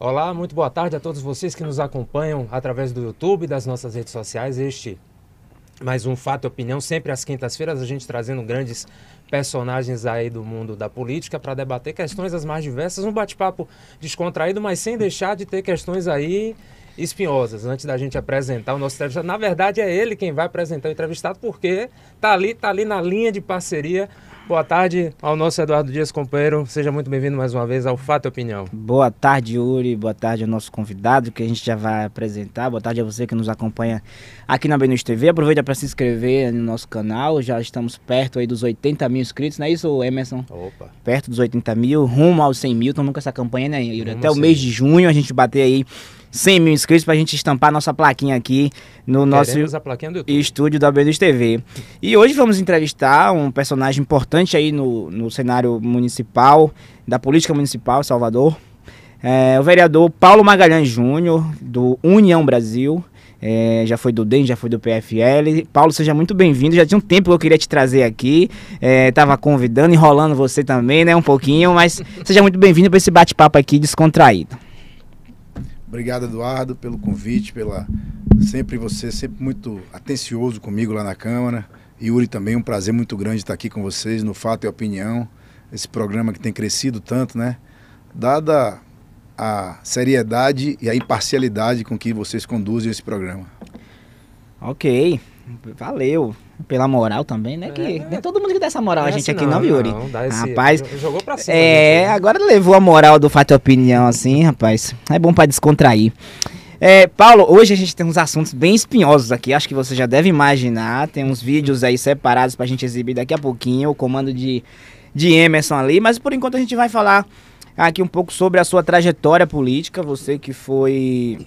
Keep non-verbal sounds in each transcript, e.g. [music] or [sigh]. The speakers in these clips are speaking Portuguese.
Olá, muito boa tarde a todos vocês que nos acompanham através do YouTube, das nossas redes sociais. Este mais um Fato e Opinião, sempre às quintas-feiras, a gente trazendo grandes personagens aí do mundo da política para debater questões as mais diversas, um bate-papo descontraído, mas sem deixar de ter questões aí espinhosas. Antes da gente apresentar o nosso entrevistado, na verdade é ele quem vai apresentar o entrevistado, porque tá ali, tá ali na linha de parceria Boa tarde ao nosso Eduardo Dias, companheiro. Seja muito bem-vindo mais uma vez ao Fato e Opinião. Boa tarde, Yuri. Boa tarde ao nosso convidado que a gente já vai apresentar. Boa tarde a você que nos acompanha aqui na Benus TV. Aproveita para se inscrever no nosso canal. Já estamos perto aí dos 80 mil inscritos, não é isso, Emerson? Opa. Perto dos 80 mil, rumo aos 100 mil. Estamos então, com essa campanha, né, Yuri? Até o mês de junho a gente bater aí 100 mil inscritos para a gente estampar nossa plaquinha aqui no nosso estúdio da BDS TV. E hoje vamos entrevistar um personagem importante aí no, no cenário municipal, da política municipal Salvador, é, o vereador Paulo Magalhães Júnior, do União Brasil. É, já foi do DEM, já foi do PFL. Paulo, seja muito bem-vindo. Já tinha um tempo que eu queria te trazer aqui. É, convidando, enrolando você também, né? Um pouquinho, mas seja muito bem-vindo para esse bate-papo aqui descontraído. Obrigado, Eduardo, pelo convite, pela sempre você, sempre muito atencioso comigo lá na Câmara. Yuri também, um prazer muito grande estar aqui com vocês no Fato e Opinião, esse programa que tem crescido tanto, né? Dada a seriedade e a imparcialidade com que vocês conduzem esse programa. Ok. Valeu. Pela moral também, né? É, que nem todo mundo que dá essa moral a é gente assim aqui, não, não Yuri? Não, dá esse, rapaz. Jogou pra cima. É, gente, né? agora levou a moral do Fato Opinião, assim, rapaz. É bom para descontrair. É, Paulo, hoje a gente tem uns assuntos bem espinhosos aqui, acho que você já deve imaginar. Tem uns vídeos aí separados pra gente exibir daqui a pouquinho, o comando de, de Emerson ali, mas por enquanto a gente vai falar aqui um pouco sobre a sua trajetória política, você que foi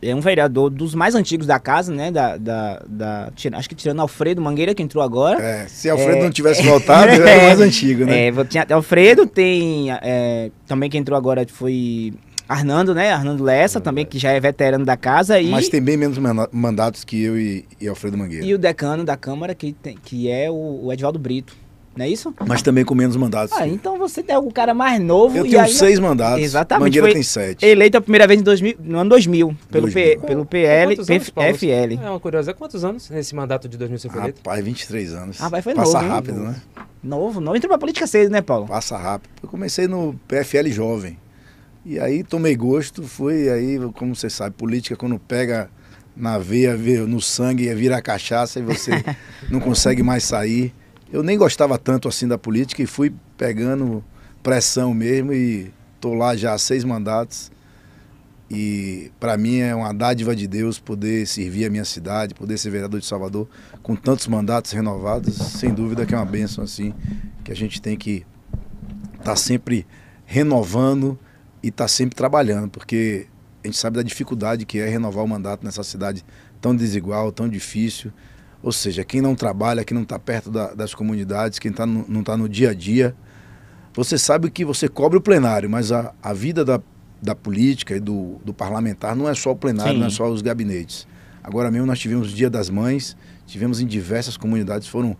é um vereador dos mais antigos da casa, né? Da, da, da acho que tirando Alfredo Mangueira, que entrou agora. É, se Alfredo é, não tivesse voltado, era é mais [laughs] é. antigo, né? É, tinha, Alfredo tem. É, também que entrou agora foi Arnando, né? Arnando Lessa, é, também, que já é veterano da casa. E... Mas tem bem menos mandatos que eu e, e Alfredo Mangueira. E o decano da Câmara, que, tem, que é o, o Edvaldo Brito. Não é isso? Mas também com menos mandados. Ah, então você é o cara mais novo. Eu tenho seis mandados. Exatamente. Mangueira tem sete. Eleito a primeira vez em 2000, no ano 2000, pelo, 2000. P, pelo PL, PFL. É uma curiosidade. Quantos anos nesse mandato de 2000 Rapaz, 23 anos. Ah, vai foi Passa novo. Passa rápido, né? Novo, novo. Entrou pra política cedo, né, Paulo? Passa rápido. Eu comecei no PFL jovem. E aí tomei gosto, fui aí, como você sabe, política quando pega na veia, no sangue, vira cachaça e você [laughs] não consegue mais sair eu nem gostava tanto assim da política e fui pegando pressão mesmo e estou lá já há seis mandatos. E para mim é uma dádiva de Deus poder servir a minha cidade, poder ser vereador de Salvador com tantos mandatos renovados. Sem dúvida que é uma bênção assim, que a gente tem que estar tá sempre renovando e estar tá sempre trabalhando, porque a gente sabe da dificuldade que é renovar o mandato nessa cidade tão desigual, tão difícil. Ou seja, quem não trabalha, quem não está perto da, das comunidades, quem tá no, não está no dia a dia, você sabe que você cobre o plenário, mas a, a vida da, da política e do, do parlamentar não é só o plenário, Sim. não é só os gabinetes. Agora mesmo nós tivemos o Dia das Mães, tivemos em diversas comunidades, foram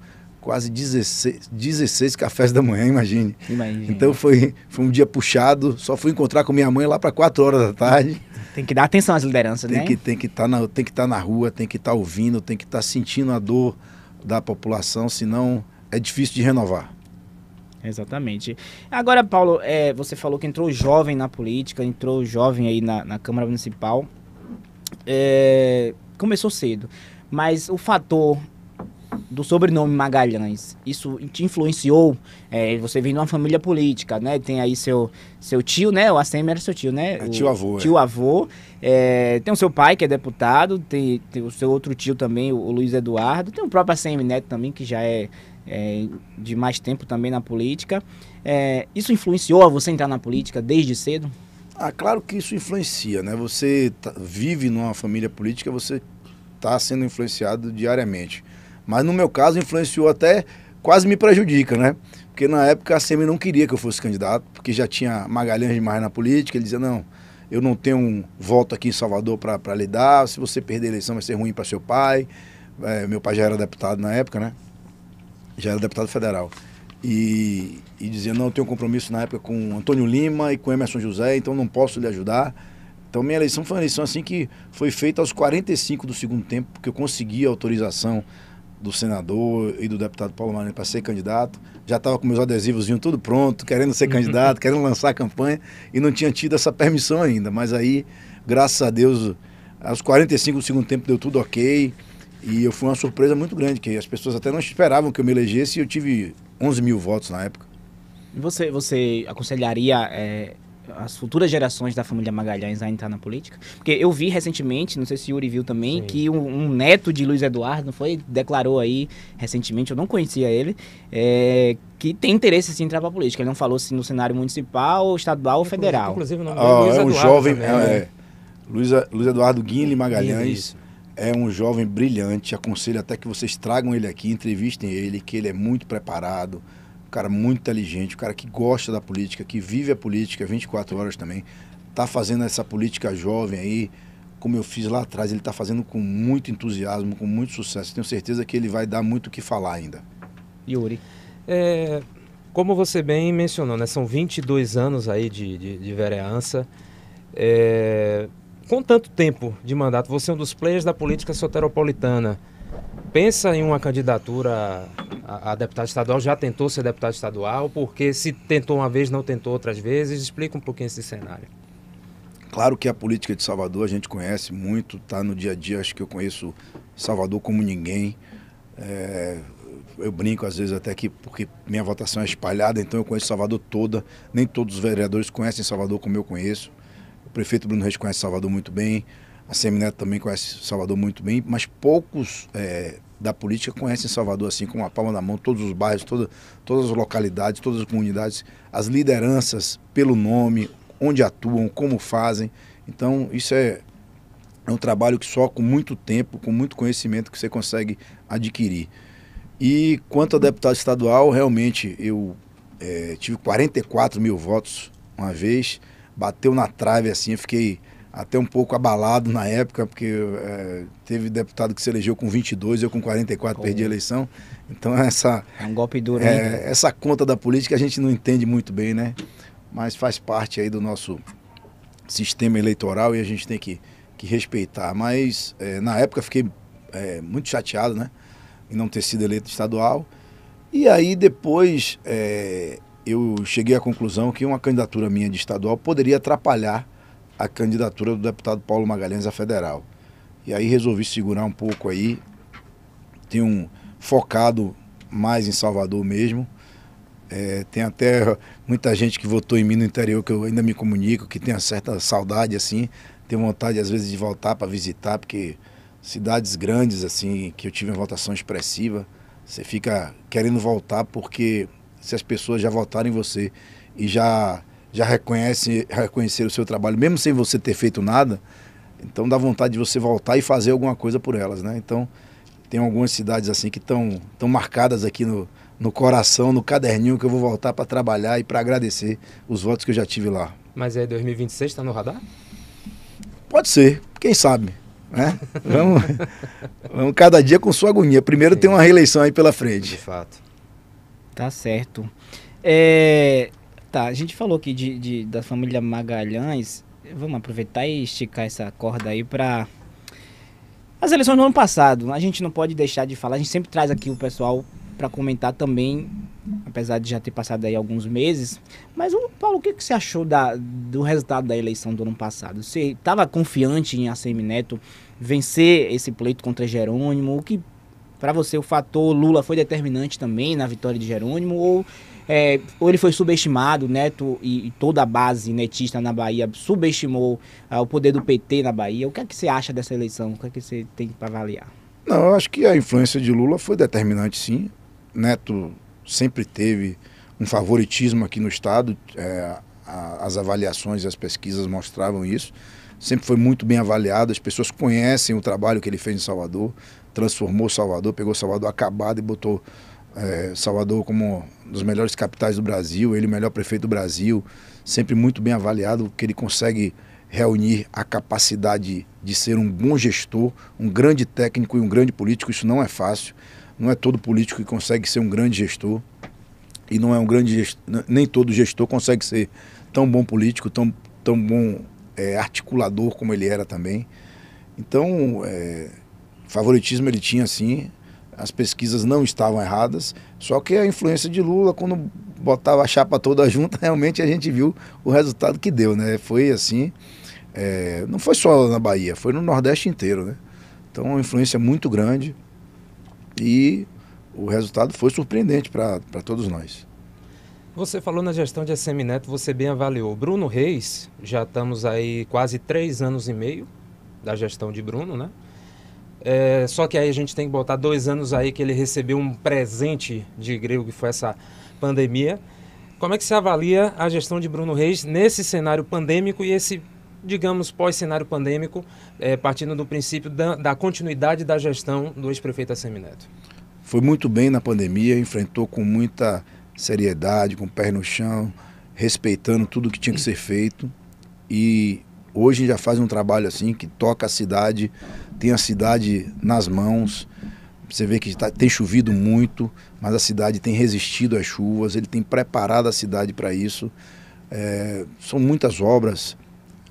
quase 16, 16 cafés da manhã, imagine. imagine. Então foi, foi um dia puxado, só fui encontrar com minha mãe lá para 4 horas da tarde. Tem que dar atenção às lideranças, tem né? Que, tem que tá estar tá na rua, tem que estar tá ouvindo, tem que estar tá sentindo a dor da população, senão é difícil de renovar. Exatamente. Agora, Paulo, é, você falou que entrou jovem na política, entrou jovem aí na, na Câmara Municipal. É, começou cedo, mas o fator do sobrenome Magalhães, isso te influenciou? É, você vem de uma família política, né? Tem aí seu, seu tio, né? O ACM era seu tio, né? É tio avô. É. Tio avô. É, tem o seu pai, que é deputado, tem, tem, o seu outro tio também, o Luiz Eduardo. Tem o próprio ACM Neto também, que já é, é de mais tempo também na política. É, isso influenciou a você entrar na política desde cedo? Ah, claro que isso influencia, né? Você tá, vive numa família política, você está sendo influenciado diariamente. Mas no meu caso, influenciou até, quase me prejudica, né? Porque na época a SEMI não queria que eu fosse candidato, porque já tinha Magalhães demais na política. Ele dizia: não, eu não tenho um voto aqui em Salvador para lhe dar. Se você perder a eleição, vai ser ruim para seu pai. É, meu pai já era deputado na época, né? Já era deputado federal. E, e dizia: não, eu tenho um compromisso na época com Antônio Lima e com Emerson José, então não posso lhe ajudar. Então minha eleição foi uma eleição assim que foi feita aos 45 do segundo tempo, porque eu consegui a autorização do senador e do deputado Paulo Marinho para ser candidato. Já estava com meus adesivos tudo pronto, querendo ser [laughs] candidato, querendo lançar a campanha e não tinha tido essa permissão ainda. Mas aí, graças a Deus, aos 45 do segundo tempo deu tudo ok. E eu fui uma surpresa muito grande, que as pessoas até não esperavam que eu me elegesse e eu tive 11 mil votos na época. Você, você aconselharia é, as futuras gerações da família Magalhães a entrar na política? Porque eu vi recentemente, não sei se Yuri viu também, Sim. que um, um, neto de Luiz Eduardo foi declarou aí recentemente, eu não conhecia ele, é, que tem interesse assim, em entrar para política. Ele não falou se assim, no cenário municipal, estadual ou federal. Inclusive, o nome oh, Luiz é um jovem, é, é, Luiz, Luiz Eduardo Guinle Magalhães. Isso. É um jovem brilhante, aconselho até que vocês tragam ele aqui, entrevistem ele, que ele é muito preparado, um cara muito inteligente, um cara que gosta da política, que vive a política 24 horas também, está fazendo essa política jovem aí, como eu fiz lá atrás, ele está fazendo com muito entusiasmo, com muito sucesso. Tenho certeza que ele vai dar muito o que falar ainda. Yuri. É, como você bem mencionou, né, são 22 anos aí de, de, de vereança. É, com tanto tempo de mandato, você é um dos players da política soteropolitana pensa em uma candidatura a, a deputado estadual? Já tentou ser deputado estadual? Porque se tentou uma vez, não tentou outras vezes? Explica um pouquinho esse cenário. Claro que a política de Salvador a gente conhece muito, está no dia a dia, acho que eu conheço Salvador como ninguém. É, eu brinco às vezes até que porque minha votação é espalhada, então eu conheço Salvador toda. Nem todos os vereadores conhecem Salvador como eu conheço. O prefeito Bruno Reis conhece Salvador muito bem. A Semineto também conhece Salvador muito bem, mas poucos é, da política conhecem Salvador assim, com a palma da mão, todos os bairros, toda, todas as localidades, todas as comunidades, as lideranças pelo nome, onde atuam, como fazem. Então, isso é, é um trabalho que só com muito tempo, com muito conhecimento que você consegue adquirir. E quanto a deputado estadual, realmente eu é, tive 44 mil votos uma vez, bateu na trave assim, eu fiquei até um pouco abalado na época, porque é, teve deputado que se elegeu com 22, eu com 44 com... perdi a eleição. Então essa é um golpe duro. É, essa conta da política a gente não entende muito bem, né? Mas faz parte aí do nosso sistema eleitoral e a gente tem que, que respeitar. Mas é, na época fiquei é, muito chateado, né? Em não ter sido eleito estadual. E aí depois é, eu cheguei à conclusão que uma candidatura minha de estadual poderia atrapalhar a candidatura do deputado Paulo Magalhães à federal. E aí resolvi segurar um pouco aí, tenho um focado mais em Salvador mesmo. É, tem até muita gente que votou em mim no interior que eu ainda me comunico, que tem uma certa saudade assim, tem vontade às vezes de voltar para visitar, porque cidades grandes assim que eu tive uma votação expressiva, você fica querendo voltar porque se as pessoas já votaram em você e já já reconhece, reconhecer o seu trabalho, mesmo sem você ter feito nada, então dá vontade de você voltar e fazer alguma coisa por elas, né? Então, tem algumas cidades assim que estão tão marcadas aqui no, no coração, no caderninho que eu vou voltar para trabalhar e para agradecer os votos que eu já tive lá. Mas é 2026 está no radar? Pode ser, quem sabe, né? [laughs] vamos, vamos cada dia com sua agonia. Primeiro Sim. tem uma reeleição aí pela frente. De fato. Tá certo. É, Tá, a gente falou aqui de, de da família Magalhães. Vamos aproveitar e esticar essa corda aí para as eleições do ano passado. A gente não pode deixar de falar, a gente sempre traz aqui o pessoal para comentar também, apesar de já ter passado aí alguns meses. Mas, Paulo, o que, que você achou da, do resultado da eleição do ano passado? Você estava confiante em ACM Neto vencer esse pleito contra Jerônimo? O que, para você, o fator Lula foi determinante também na vitória de Jerônimo? Ou é, ou ele foi subestimado, Neto né? e, e, toda a base netista na Bahia subestimou ah, o poder do PT na Bahia. O que é que você acha dessa eleição? O que é que você tem para avaliar? Não, eu acho que a influência de Lula foi determinante, sim. Neto sempre teve um favoritismo aqui no Estado, é, a, as avaliações e as pesquisas mostravam isso. Sempre foi muito bem avaliado, as pessoas conhecem o trabalho que ele fez em Salvador, transformou Salvador, pegou Salvador acabado e botou é, Salvador como um dos melhores capitais do Brasil, ele o melhor prefeito do Brasil, sempre muito bem avaliado, que ele consegue reunir a capacidade de ser um bom gestor, um grande técnico e um grande político. Isso não é fácil. Não é todo político que consegue ser um grande gestor. E não é um grande gestor, nem todo gestor consegue ser tão bom político, tão, tão bom é, articulador como ele era também. Então, é, favoritismo ele tinha sim, as pesquisas não estavam erradas, só que a influência de Lula, quando botava a chapa toda [laughs] junta, realmente a gente viu o resultado que deu, né? Foi assim, é, não foi só na Bahia, foi no Nordeste inteiro, né? Então, uma influência muito grande e o resultado foi surpreendente para todos nós. Você falou na gestão de Neto, você bem avaliou. Bruno Reis, já estamos aí quase três anos e meio da gestão de Bruno, né? É, só que aí a gente tem que botar dois anos aí que ele recebeu um presente de grego, que foi essa pandemia. Como é que se avalia a gestão de Bruno Reis nesse cenário pandêmico e esse, digamos, pós-cenário pandêmico, é, partindo do princípio da, da continuidade da gestão do ex-prefeito Assemineto? Foi muito bem na pandemia, enfrentou com muita seriedade, com o pé no chão, respeitando tudo que tinha que ser feito. E hoje já faz um trabalho assim que toca a cidade tem a cidade nas mãos. Você vê que tá, tem chovido muito, mas a cidade tem resistido às chuvas, ele tem preparado a cidade para isso. É, são muitas obras.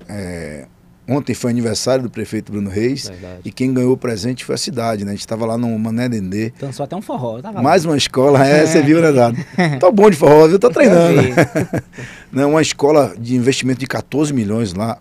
É, ontem foi aniversário do prefeito Bruno Reis Verdade. e quem ganhou o presente foi a cidade, né? A gente estava lá no Mané Dendê. Dançou então, até um forró. Mais lá. uma escola, é, você viu, né, Dado? [laughs] Tá bom de forró, viu? Tá treinando. [laughs] Não, uma escola de investimento de 14 milhões lá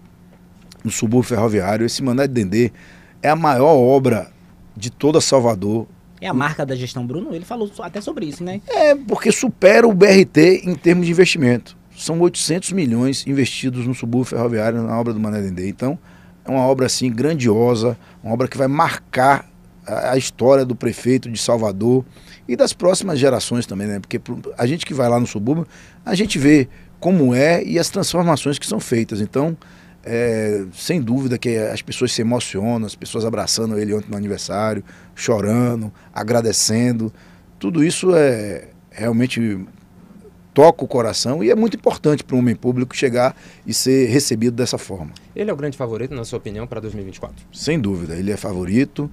no subúrbio ferroviário. Esse Mané Dendê é a maior obra de toda Salvador. É a marca da gestão Bruno, ele falou até sobre isso, né? É, porque supera o BRT em termos de investimento. São 800 milhões investidos no subúrbio ferroviário na obra do Mané Dendê. Então, é uma obra assim grandiosa, uma obra que vai marcar a, a história do prefeito de Salvador e das próximas gerações também, né? Porque a gente que vai lá no subúrbio, a gente vê como é e as transformações que são feitas. Então, é, sem dúvida que as pessoas se emocionam, as pessoas abraçando ele ontem no aniversário, chorando, agradecendo. Tudo isso é realmente toca o coração e é muito importante para um homem público chegar e ser recebido dessa forma. Ele é o grande favorito, na sua opinião, para 2024? Sem dúvida, ele é favorito,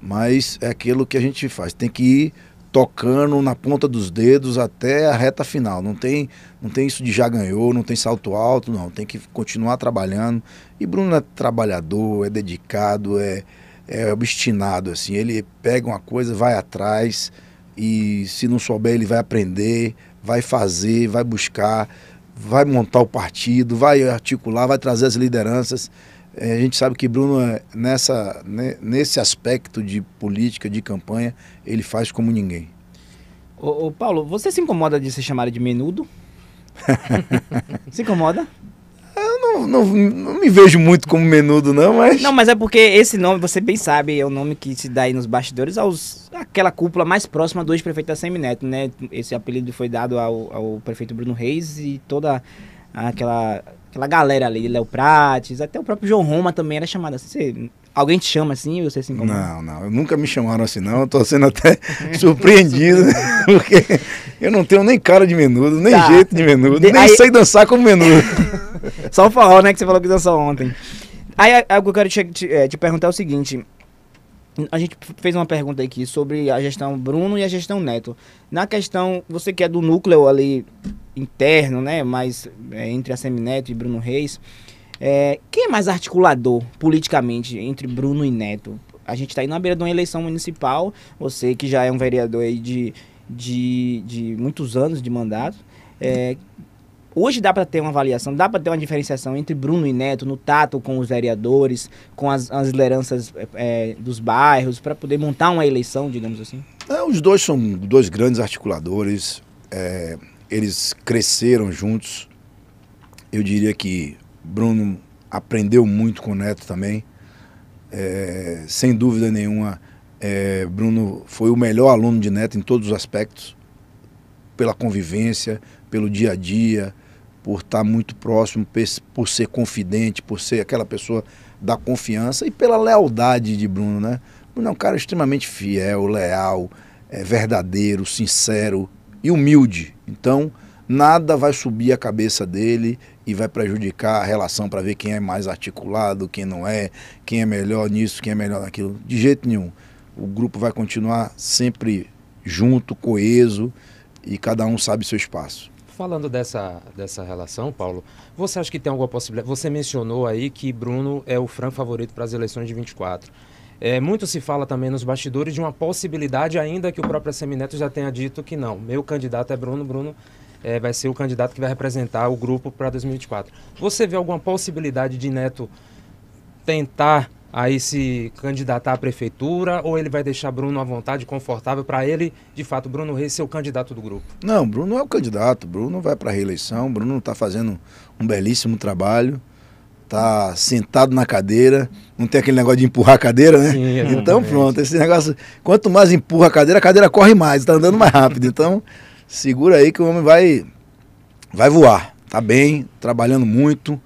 mas é aquilo que a gente faz. Tem que ir tocando na ponta dos dedos até a reta final. Não tem, não tem isso de já ganhou, não tem salto alto, não. Tem que continuar trabalhando. E Bruno é trabalhador, é dedicado, é, é obstinado, assim. Ele pega uma coisa, vai atrás e se não souber, ele vai aprender, vai fazer, vai buscar, vai montar o partido, vai articular, vai trazer as lideranças. É, a gente sabe que Bruno, é, nessa, né, nesse aspecto de política, de campanha, ele faz como ninguém. Ô, ô Paulo, você se incomoda de ser chamado de menudo? [laughs] se incomoda? Eu não, não, não, me vejo muito como menudo, não, mas. Não, mas é porque esse nome, você bem sabe, é o nome que se dá aí nos bastidores aos aquela cúpula mais próxima do ex-prefeito da Semineto, né? Esse apelido foi dado ao, ao prefeito Bruno Reis e toda aquela aquela galera ali, Léo Prates, até o próprio João Roma também era chamado assim. Você, alguém te chama assim você se incomoda? Não, não, nunca me chamaram assim não, eu tô sendo até [laughs] surpreendido, [laughs] porque eu não tenho nem cara de menudo, nem tá. jeito de menudo, de, nem aí... sei dançar como menudo. [laughs] Só o forró, né, que você falou que dançou ontem. Aí, o que eu quero te, te, é, te perguntar é o seguinte, a gente fez uma pergunta aqui sobre a gestão Bruno e a gestão Neto. Na questão, você que é do núcleo ali interno, né? Mas é, entre a Semineto e Bruno Reis, é, quem é mais articulador politicamente entre Bruno e Neto? A gente está aí na beira de uma eleição municipal, você que já é um vereador aí de, de, de muitos anos de mandato. É, Hoje dá para ter uma avaliação, dá para ter uma diferenciação entre Bruno e Neto no tato com os vereadores, com as, as lideranças é, dos bairros, para poder montar uma eleição, digamos assim? É, os dois são dois grandes articuladores, é, eles cresceram juntos. Eu diria que Bruno aprendeu muito com o Neto também. sem dúvida nenhuma, Bruno foi o melhor aluno de Neto em todos os aspectos, pela convivência, pelo dia a dia, por estar muito próximo, por ser confidente, por ser aquela pessoa da confiança e pela lealdade de Bruno, né? Bruno é um cara extremamente fiel, leal, é, verdadeiro, sincero e humilde. Então, nada vai subir a cabeça dele e vai prejudicar a relação para ver quem é mais articulado, quem não é, quem é melhor nisso, quem é melhor naquilo. De jeito nenhum. O grupo vai continuar sempre junto, coeso e cada um sabe seu espaço. Falando dessa, dessa relação, Paulo, você acha que tem alguma possibilidade? Você mencionou aí que Bruno é o franco favorito para as eleições de 24. É, muito se fala também nos bastidores de uma possibilidade, ainda que o próprio Semineto já tenha dito que não. Meu candidato é Bruno, Bruno é, vai ser o candidato que vai representar o grupo para 2024. Você vê alguma possibilidade de Neto tentar aí se candidatar à prefeitura ou ele vai deixar Bruno à vontade, confortável para ele, de fato, Bruno Reis ser o candidato do grupo? Não, Bruno é o candidato, Bruno vai para a reeleição, Bruno está fazendo um belíssimo trabalho, está sentado na cadeira, não tem aquele negócio de empurrar a cadeira, né? Sim, então pronto, esse negócio, quanto mais empurra a cadeira, a cadeira corre mais, está andando mais rápido, então segura aí que o homem vai, vai voar, está bem, trabalhando muito,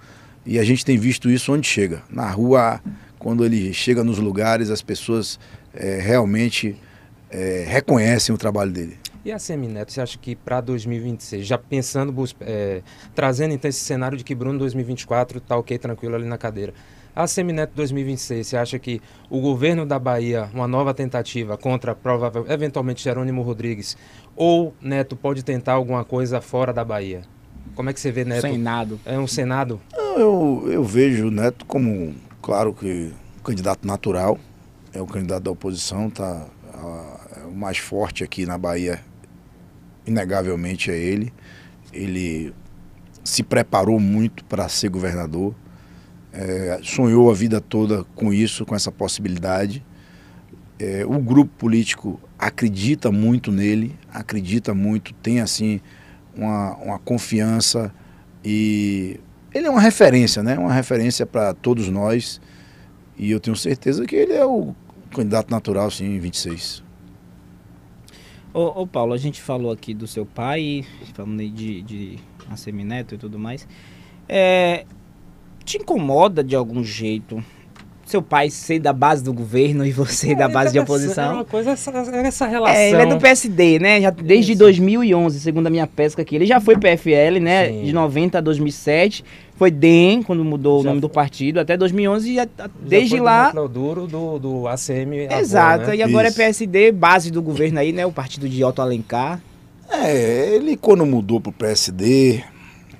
e a gente tem visto isso onde chega, na rua quando ele chega nos lugares, as pessoas é, realmente é, reconhecem o trabalho dele. E a Semineto, você acha que para 2026, já pensando, é, trazendo então esse cenário de que Bruno 2024 está ok, tranquilo ali na cadeira. A Semineto 2026, você acha que o governo da Bahia, uma nova tentativa contra provável, eventualmente Jerônimo Rodrigues, ou Neto pode tentar alguma coisa fora da Bahia? Como é que você vê Neto? Senado. É um Senado? Eu, eu vejo o Neto como Claro que o candidato natural é o candidato da oposição, tá, a, é o mais forte aqui na Bahia, inegavelmente é ele. Ele se preparou muito para ser governador, é, sonhou a vida toda com isso, com essa possibilidade. É, o grupo político acredita muito nele, acredita muito, tem assim uma, uma confiança e ele é uma referência, né? Uma referência para todos nós. E eu tenho certeza que ele é o candidato natural, sim, em 26. Ô, ô, Paulo, a gente falou aqui do seu pai, falando de, de semineto e tudo mais. É, te incomoda de algum jeito seu pai ser da base do governo e você é, da base de é, oposição. É uma coisa, essa, é essa relação. É, ele é do PSD, né? Já, desde Isso. 2011, segundo a minha pesca aqui. Ele já foi PFL, né? Sim. De 90 a 2007. Foi DEM, quando mudou já o nome foi. do partido, até 2011. e desde lá. Do duro do, do ACM. Né? Exato. né? E agora é Isso. é PSD, base do governo aí, né? O partido de Otto Alencar. É, ele quando mudou pro PSD,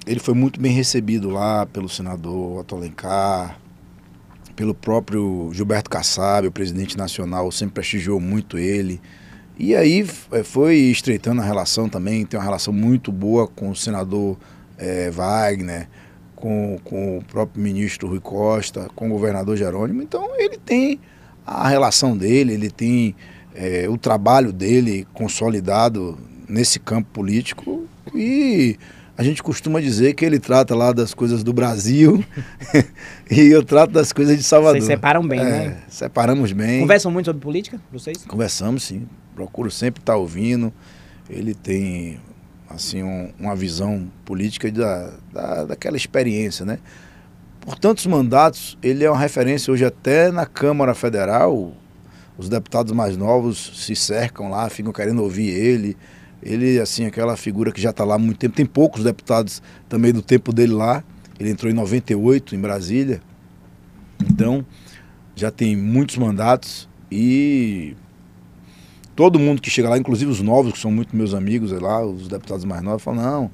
ele foi muito bem recebido lá pelo senador Otto Alencar pelo próprio Gilberto Kassab, o presidente nacional, sempre prestigiou muito ele. E aí é, foi estreitando a relação também, tem uma relação muito boa com o senador é, Wagner, com, com o próprio ministro Rui Costa, com o governador Jerônimo. Então ele tem a relação dele, ele tem é, o trabalho dele consolidado nesse campo político e a gente costuma dizer que ele trata lá das coisas do Brasil [laughs] e eu trato das coisas de Salvador. Vocês separam bem, é, né? Separamos bem. Conversam muito sobre política, vocês? Conversamos, sim. Procuro sempre estar tá ouvindo. Ele tem, assim, um, uma visão política da, da, daquela experiência, né? Por tantos mandatos, ele é uma referência hoje até na Câmara Federal. Os deputados mais novos se cercam lá, ficam querendo ouvir ele ele, assim, aquela figura que já está lá há muito tempo. Tem poucos deputados também do tempo dele lá. Ele entrou em 98 em Brasília. Então, já tem muitos mandatos e todo mundo que chega lá, inclusive os novos, que são muito meus amigos é lá, os deputados mais novos, falam: não,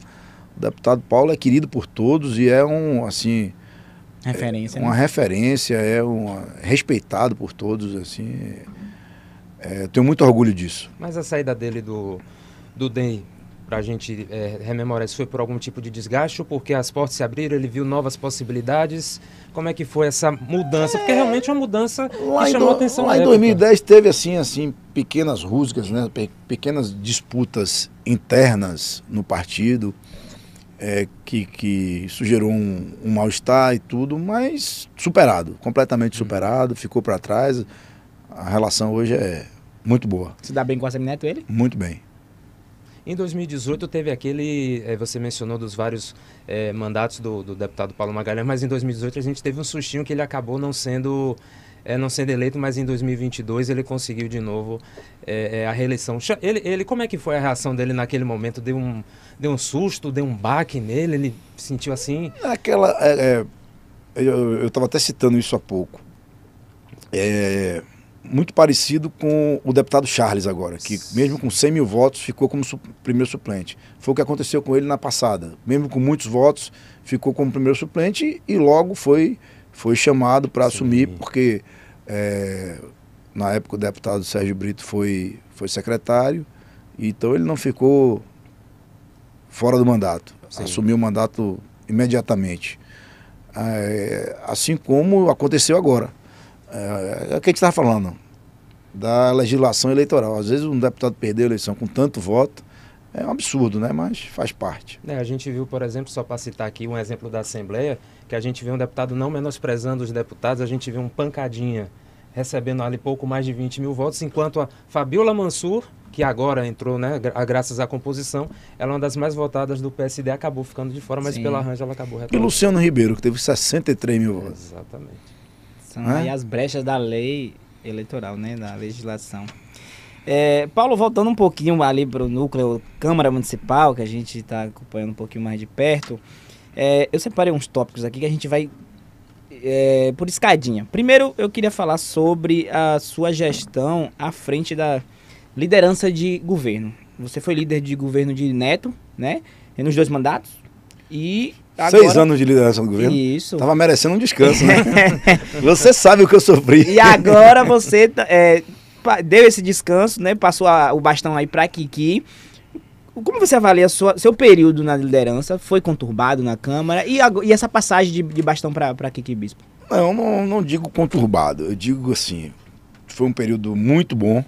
o deputado Paulo é querido por todos e é um, assim. Referência. É né? uma né? referência, é um respeitado por todos, assim. É, tenho muito orgulho disso. Mas a saída dele do do DEM para a gente é, rememorar se foi por algum tipo de desgaste ou porque as portas se abriram, ele viu novas possibilidades. Como é que foi essa mudança? porque é. realmente é uma mudança lá que chamou do, atenção. Lá em 2010 teve assim, assim, pequenas rusgas, né? Pe pequenas disputas internas no partido é, que, que sugeriu um, um mal-estar e tudo, mas superado, completamente hum. superado, ficou para trás. A relação hoje é muito boa. Se dá bem com o Semineto, ele? Muito bem. Em 2018 teve aquele, é, você mencionou dos vários é, mandatos do, do, deputado Paulo Magalhães, mas em 2018 a gente teve um sustinho que ele acabou não sendo é, não sendo eleito, mas em 2022 ele conseguiu de novo é, a reeleição. Ele, ele, como é que foi a reação dele naquele momento? Deu um, deu um susto, deu um baque nele? Ele sentiu assim? É aquela, é, é, eu estava até citando isso há pouco. É, muito parecido com o deputado Charles agora, que mesmo com 100 mil votos ficou como su primeiro suplente. Foi o que aconteceu com ele na passada. Mesmo com muitos votos, ficou como primeiro suplente e logo foi, foi chamado para assumir, porque é, na época o deputado Sérgio Brito foi, foi secretário, então ele não ficou fora do mandato. Sim. Assumiu o mandato imediatamente. É, assim como aconteceu agora é, é, é o que a gente estava falando, da legislação eleitoral. Às vezes um deputado perdeu a eleição com tanto voto, é um absurdo, né? Mas faz parte. É, a gente viu, por exemplo, só para citar aqui um exemplo da Assembleia, que a gente viu um deputado não menosprezando os deputados, a gente viu um pancadinha recebendo ali pouco mais de 20 mil votos, enquanto a Fabiola Mansur, que agora entrou, né, graças à composição, ela é uma das mais votadas do PSD, acabou ficando de fora, mas Sim. pela arranjo ela acabou retornando. E Luciano Ribeiro, que teve 63 mil votos. Exatamente. São é? aí as brechas da lei eleitoral, né? Da legislação. É, Paulo, voltando um pouquinho ali para o núcleo Câmara Municipal, que a gente está acompanhando um pouquinho mais de perto, é, eu separei uns tópicos aqui que a gente vai é, por escadinha. Primeiro, eu queria falar sobre a sua gestão à frente da liderança de governo. Você foi líder de governo de Neto, né? nos dois mandatos? E agora... Seis anos de liderança no governo. Isso. Estava merecendo um descanso, né? [laughs] você sabe o que eu sofri. E agora você tá, é, deu esse descanso, né? Passou a, o bastão aí para Kiki. Como você avalia sua, seu período na liderança? Foi conturbado na Câmara? E, a, e essa passagem de, de bastão para Kiki Bispo? Não, não, não digo conturbado. Eu digo assim, foi um período muito bom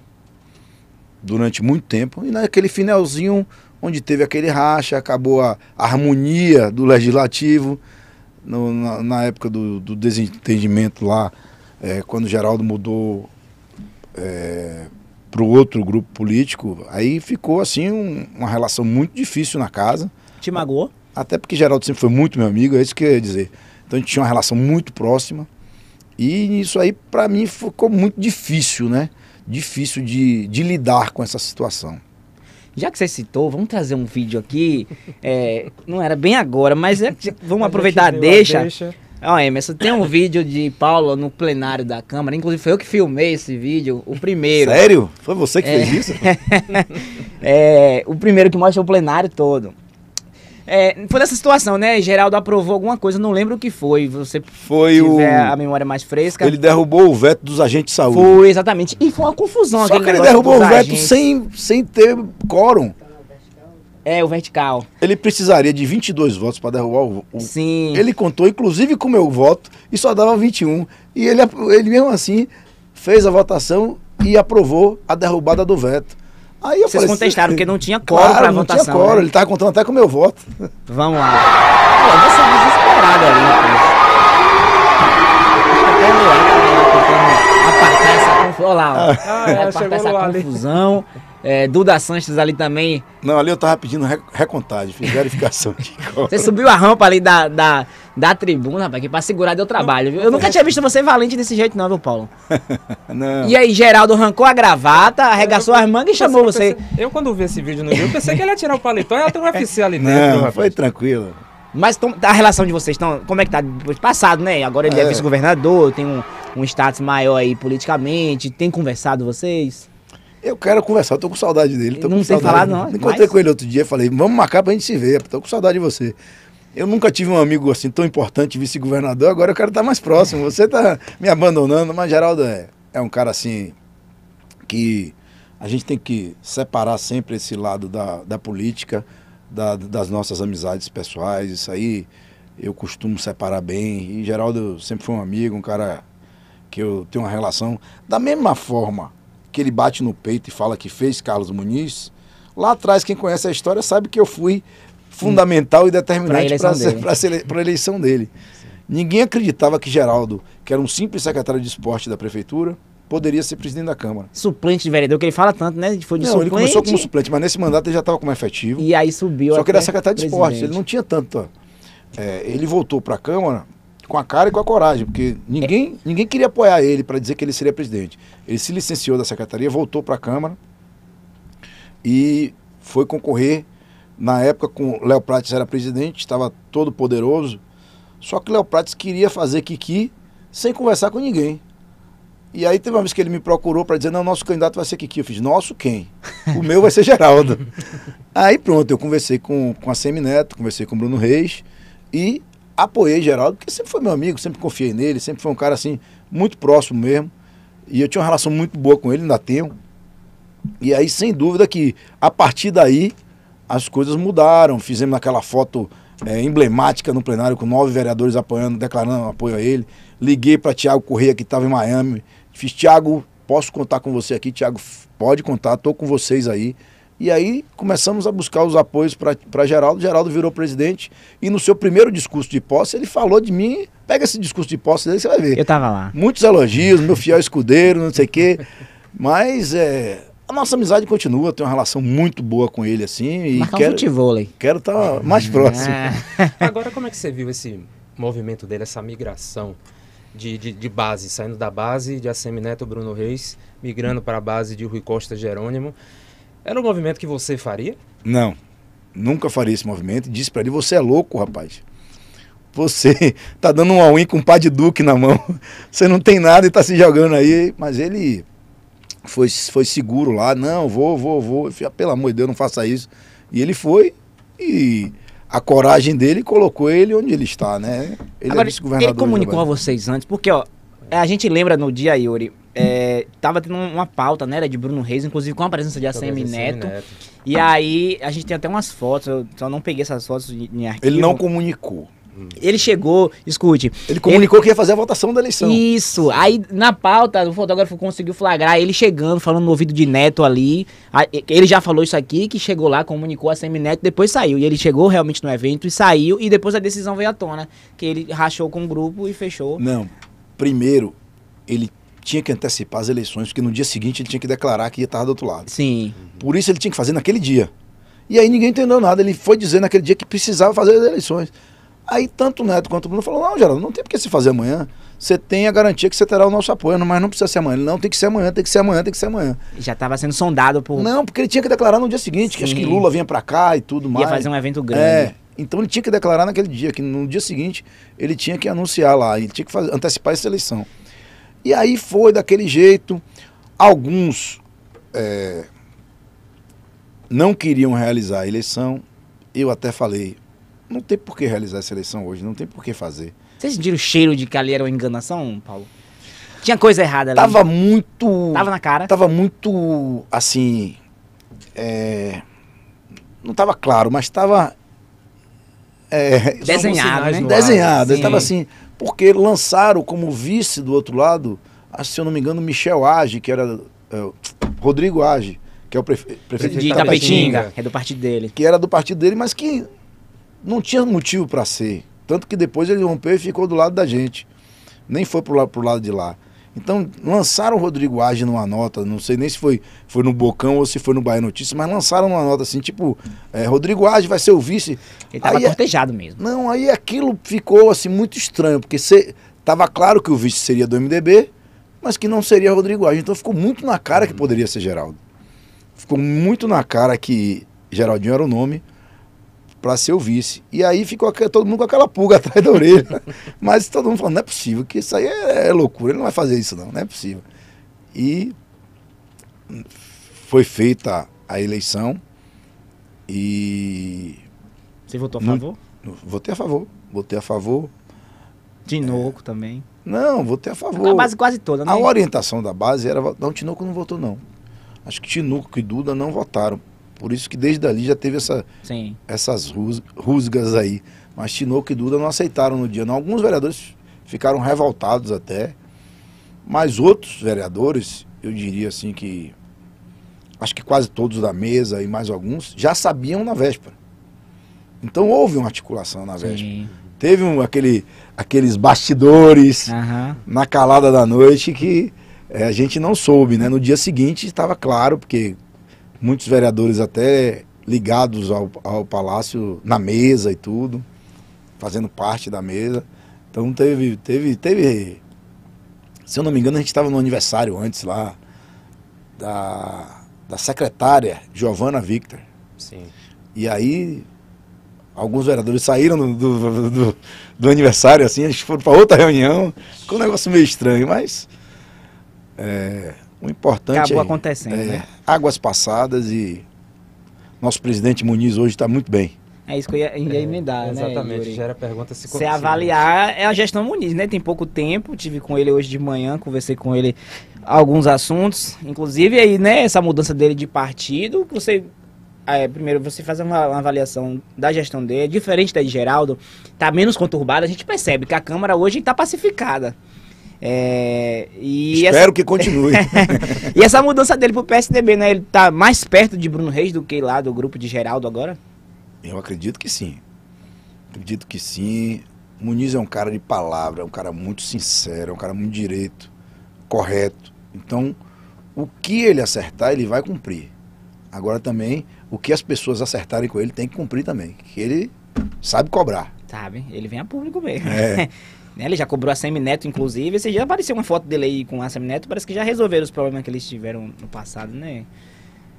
durante muito tempo. E naquele finalzinho onde teve aquele racha, acabou a harmonia do legislativo, no, na, na, época do, do desentendimento lá, é, quando Geraldo mudou é, para o outro grupo político, aí ficou assim um, uma relação muito difícil na casa. Te magoou? Até porque Geraldo sempre foi muito meu amigo, é isso que eu ia dizer. Então a gente tinha uma relação muito próxima. E isso aí, para mim, ficou muito difícil, né? Difícil de, de lidar com essa situação já que você citou, vamos trazer um vídeo aqui. É, não era bem agora, mas é, vamos a aproveitar deixa. Ó, Emerson, tem um vídeo de Paula no plenário da Câmara. Inclusive, foi eu que filmei esse vídeo, o primeiro. Sério? Foi você que é... fez isso? [laughs] é, o primeiro que mostra o plenário todo. É, foi nessa situação, né? Geraldo aprovou alguma coisa, não lembro o que foi. Você foi o... a memória mais fresca. Ele derrubou o veto dos agentes de saúde. Foi, exatamente. E foi uma confusão Só que ele derrubou o veto sem, sem ter quórum. É, o vertical. Ele precisaria de 22 votos para derrubar o, o. Sim. Ele contou, inclusive, com o meu voto e só dava 21. E ele, ele mesmo assim fez a votação e aprovou a derrubada do veto. Aí eu Vocês falei, contestaram, porque não tinha coro claro, pra não votação. Não tinha coro, né? ele tava tá contando até com o meu voto. Vamos lá. Pô, você é desesperado ali, cara. lá, ó. Ah, é, [laughs] é chegou essa confusão. É, Duda Sanches ali também. Não, ali eu tava pedindo recontagem, fiz verificação de [laughs] Você subiu a rampa ali da, da, da tribuna, rapaz, que pra segurar deu trabalho, viu? Eu nunca tinha visto você valente desse jeito, não, viu, Paulo? [laughs] não. E aí, Geraldo arrancou a gravata, arregaçou as mangas e chamou você. Eu, pensei, eu, quando vi esse vídeo no Rio, pensei que ele ia tirar o paletó e ia tem um UFC ali dentro. Não, foi tranquilo. Mas a relação de vocês, tão, como é que tá? Passado, né? Agora ele é, é vice-governador, tem um, um status maior aí politicamente? Tem conversado vocês? Eu quero conversar, eu tô com saudade dele. Tô não com tem falado, não. encontrei mas... com ele outro dia, falei, vamos marcar pra gente se ver, tô com saudade de você. Eu nunca tive um amigo assim tão importante, vice-governador, agora eu quero estar tá mais próximo. Você tá me abandonando, mas Geraldo é, é um cara assim que a gente tem que separar sempre esse lado da, da política, da, das nossas amizades pessoais. Isso aí eu costumo separar bem. E Geraldo sempre foi um amigo, um cara que eu tenho uma relação, da mesma forma que ele bate no peito e fala que fez Carlos Muniz, lá atrás quem conhece a história sabe que eu fui fundamental hum. e determinante para a eleição, dele. eleição dele. Sim. Ninguém acreditava que Geraldo, que era um simples secretário de esporte da prefeitura, poderia ser presidente da Câmara. Suplente de vereador, que ele fala tanto, né? Foi de não, suplente. ele começou como suplente, mas nesse mandato ele já estava como efetivo. E aí subiu Só que ele era secretário de presidente. esporte, ele não tinha tanto. É, ele voltou para a Câmara com a cara e com a coragem, porque ninguém, ninguém queria apoiar ele para dizer que ele seria presidente. Ele se licenciou da secretaria, voltou para a Câmara e foi concorrer. Na época, com Léo Prates era presidente, estava todo poderoso. Só que Léo Prates queria fazer Kiki sem conversar com ninguém. E aí teve uma vez que ele me procurou para dizer, não, nosso candidato vai ser Kiki. Eu fiz, nosso quem? O meu vai ser Geraldo. [laughs] aí pronto, eu conversei com, com a Semi Neto, conversei com o Bruno Reis e apoiei Geraldo, porque sempre foi meu amigo, sempre confiei nele, sempre foi um cara assim, muito próximo mesmo. E eu tinha uma relação muito boa com ele, ainda tenho. E aí, sem dúvida que a partir daí as coisas mudaram. Fizemos aquela foto é, emblemática no plenário com nove vereadores apoiando, declarando apoio a ele. Liguei para Tiago Corrêa, que estava em Miami. Fiz, Tiago, posso contar com você aqui? Tiago, pode contar, estou com vocês aí. E aí começamos a buscar os apoios para Geraldo. Geraldo virou presidente e no seu primeiro discurso de posse ele falou de mim. Pega esse discurso de posse dele, você vai ver. Eu estava lá. Muitos elogios, meu fiel escudeiro, não sei o quê. Mas é, a nossa amizade continua, tenho uma relação muito boa com ele, assim. E quero, um futevôlei. Quero estar tá mais próximo. É. [laughs] Agora, como é que você viu esse movimento dele, essa migração de, de, de base, saindo da base de Assemi Neto Bruno Reis, migrando para a base de Rui Costa Jerônimo? Era um movimento que você faria? Não, nunca faria esse movimento. Disse para ele: você é louco, rapaz. Você [laughs] tá dando um all-in com um pá de duque na mão. [laughs] Você não tem nada e tá se jogando aí. Mas ele foi, foi seguro lá. Não, vou, vou, vou. falei, ah, pelo amor de Deus, não faça isso. E ele foi e a coragem dele colocou ele onde ele está, né? Ele é Agora, é vice-governador. Ele comunicou a vocês antes, porque ó, é, a gente lembra no dia, Yuri, é, tava tendo uma pauta, né? Era de Bruno Reis, inclusive com a presença de ACM Neto. Neto. E aí a gente tem até umas fotos, eu só não peguei essas fotos em arquivo. Ele não comunicou. Ele chegou, escute. Ele comunicou ele... que ia fazer a votação da eleição. Isso. Aí na pauta, o fotógrafo conseguiu flagrar ele chegando, falando no ouvido de Neto ali. Ele já falou isso aqui, que chegou lá, comunicou a Neto depois saiu. E ele chegou realmente no evento e saiu. E depois a decisão veio à tona, que ele rachou com o grupo e fechou. Não. Primeiro, ele tinha que antecipar as eleições, porque no dia seguinte ele tinha que declarar que ia estar do outro lado. Sim. Por isso ele tinha que fazer naquele dia. E aí ninguém entendeu nada. Ele foi dizer naquele dia que precisava fazer as eleições. Aí tanto o Neto quanto o Bruno falou: não, Geraldo, não tem porque se fazer amanhã. Você tem a garantia que você terá o nosso apoio, mas não precisa ser amanhã. Ele, não, tem que ser amanhã, tem que ser amanhã, tem que ser amanhã. Já estava sendo sondado por. Não, porque ele tinha que declarar no dia seguinte, Sim. que acho que Lula vinha para cá e tudo mais. Ia fazer um evento grande. É. Então ele tinha que declarar naquele dia, que no dia seguinte ele tinha que anunciar lá, ele tinha que fazer, antecipar essa eleição. E aí foi daquele jeito. Alguns é, não queriam realizar a eleição. Eu até falei, não tem por que realizar essa eleição hoje, não tem por que fazer. Vocês sentiram o cheiro de que ali era uma enganação, Paulo? Tinha coisa errada ali. Tava muito. Tava na cara. Tava muito, assim. É, não tava claro, mas tava. É, desenhado, né? Desenhado. Estava assim porque lançaram como vice do outro lado, se eu não me engano, Michel Age, que era. É, Rodrigo Age, que é o prefe prefeito de Itapetinga. É do partido dele. Que era do partido dele, mas que não tinha motivo para ser. Tanto que depois ele rompeu e ficou do lado da gente. Nem foi pro, pro lado de lá. Então, lançaram o Rodrigo Age numa nota, não sei nem se foi, foi no Bocão ou se foi no Bahia Notícias, mas lançaram uma nota assim, tipo, é, Rodrigo Age vai ser o vice. Ele estava é- cortejado mesmo. Não, aí aquilo ficou assim muito estranho, porque estava claro que o vice seria do MDB, mas que não seria Rodrigo Age. Então ficou muito na cara que poderia ser Geraldo. Ficou muito na cara que Geraldinho era o nome, para ser o vice. E aí ficou todo mundo com aquela pulga [laughs] atrás da orelha. Mas todo mundo falando, não é possível, que isso aí é, é, loucura, ele não vai fazer isso não, não é possível. E foi feita a eleição e... Você votou a favor? Não, votei a favor, votei a favor. Tinoco é, também. Não, votei a favor. A base quase toda, né? A orientação da base era... Não, Tinoco não votou não. Acho que Tinoco e Duda não votaram. Por isso que desde ali já teve essa, Sim. essas rusgas aí. Mas Tinoco e Duda não aceitaram no dia. Não. Alguns vereadores ficaram revoltados até, mas outros vereadores, eu diria assim que acho que quase todos da mesa e mais alguns já sabiam na véspera. Então houve uma articulação na véspera. Sim. Teve um, aquele, aqueles bastidores uhum. na calada da noite que é, a gente não soube, né? No dia seguinte estava claro, porque muitos vereadores até ligados ao, ao palácio na mesa e tudo, fazendo parte da mesa. Então teve, teve, teve. Se eu não me engano, a gente estava no aniversário antes lá da, da secretária Giovana Victor. Sim. E aí alguns vereadores saíram do, do, do, do aniversário, assim, eles foram para outra reunião. Ficou um negócio meio estranho, mas é, o importante Acabou é, acontecendo, é, né? Águas passadas e nosso presidente Muniz hoje está muito bem. É isso que eu ia, ia emendar, é, né? Exatamente, Yuri? pergunta se Se avaliar, é a gestão Muniz, né? Tem pouco tempo, tive com ele hoje de manhã, conversei com ele alguns assuntos, inclusive aí, né, essa mudança dele de partido, você é, primeiro, você faz uma, uma, avaliação da gestão dele, é diferente da de Geraldo, tá menos conturbada, a gente percebe que a Câmara hoje está pacificada. É, Espero essa... que continue. [laughs] e essa mudança dele pro PSDB, né? Ele tá mais perto de Bruno Reis do que lá do grupo de Geraldo agora? Eu acredito que sim. Acredito que sim. Muniz é um cara de palavra, é um cara muito sincero, é um cara muito direito, correto. Então, o que ele acertar, ele vai cumprir. Agora também, o que as pessoas acertarem com ele tem que cumprir também. Que ele sabe cobrar. Sabe, ele vem a público mesmo. É. [laughs] Né? Ele já cobrou a Semineto, inclusive. Esse dia apareceu uma foto dele aí com a Semineto. Parece que já resolveram os problemas que eles tiveram no passado, né?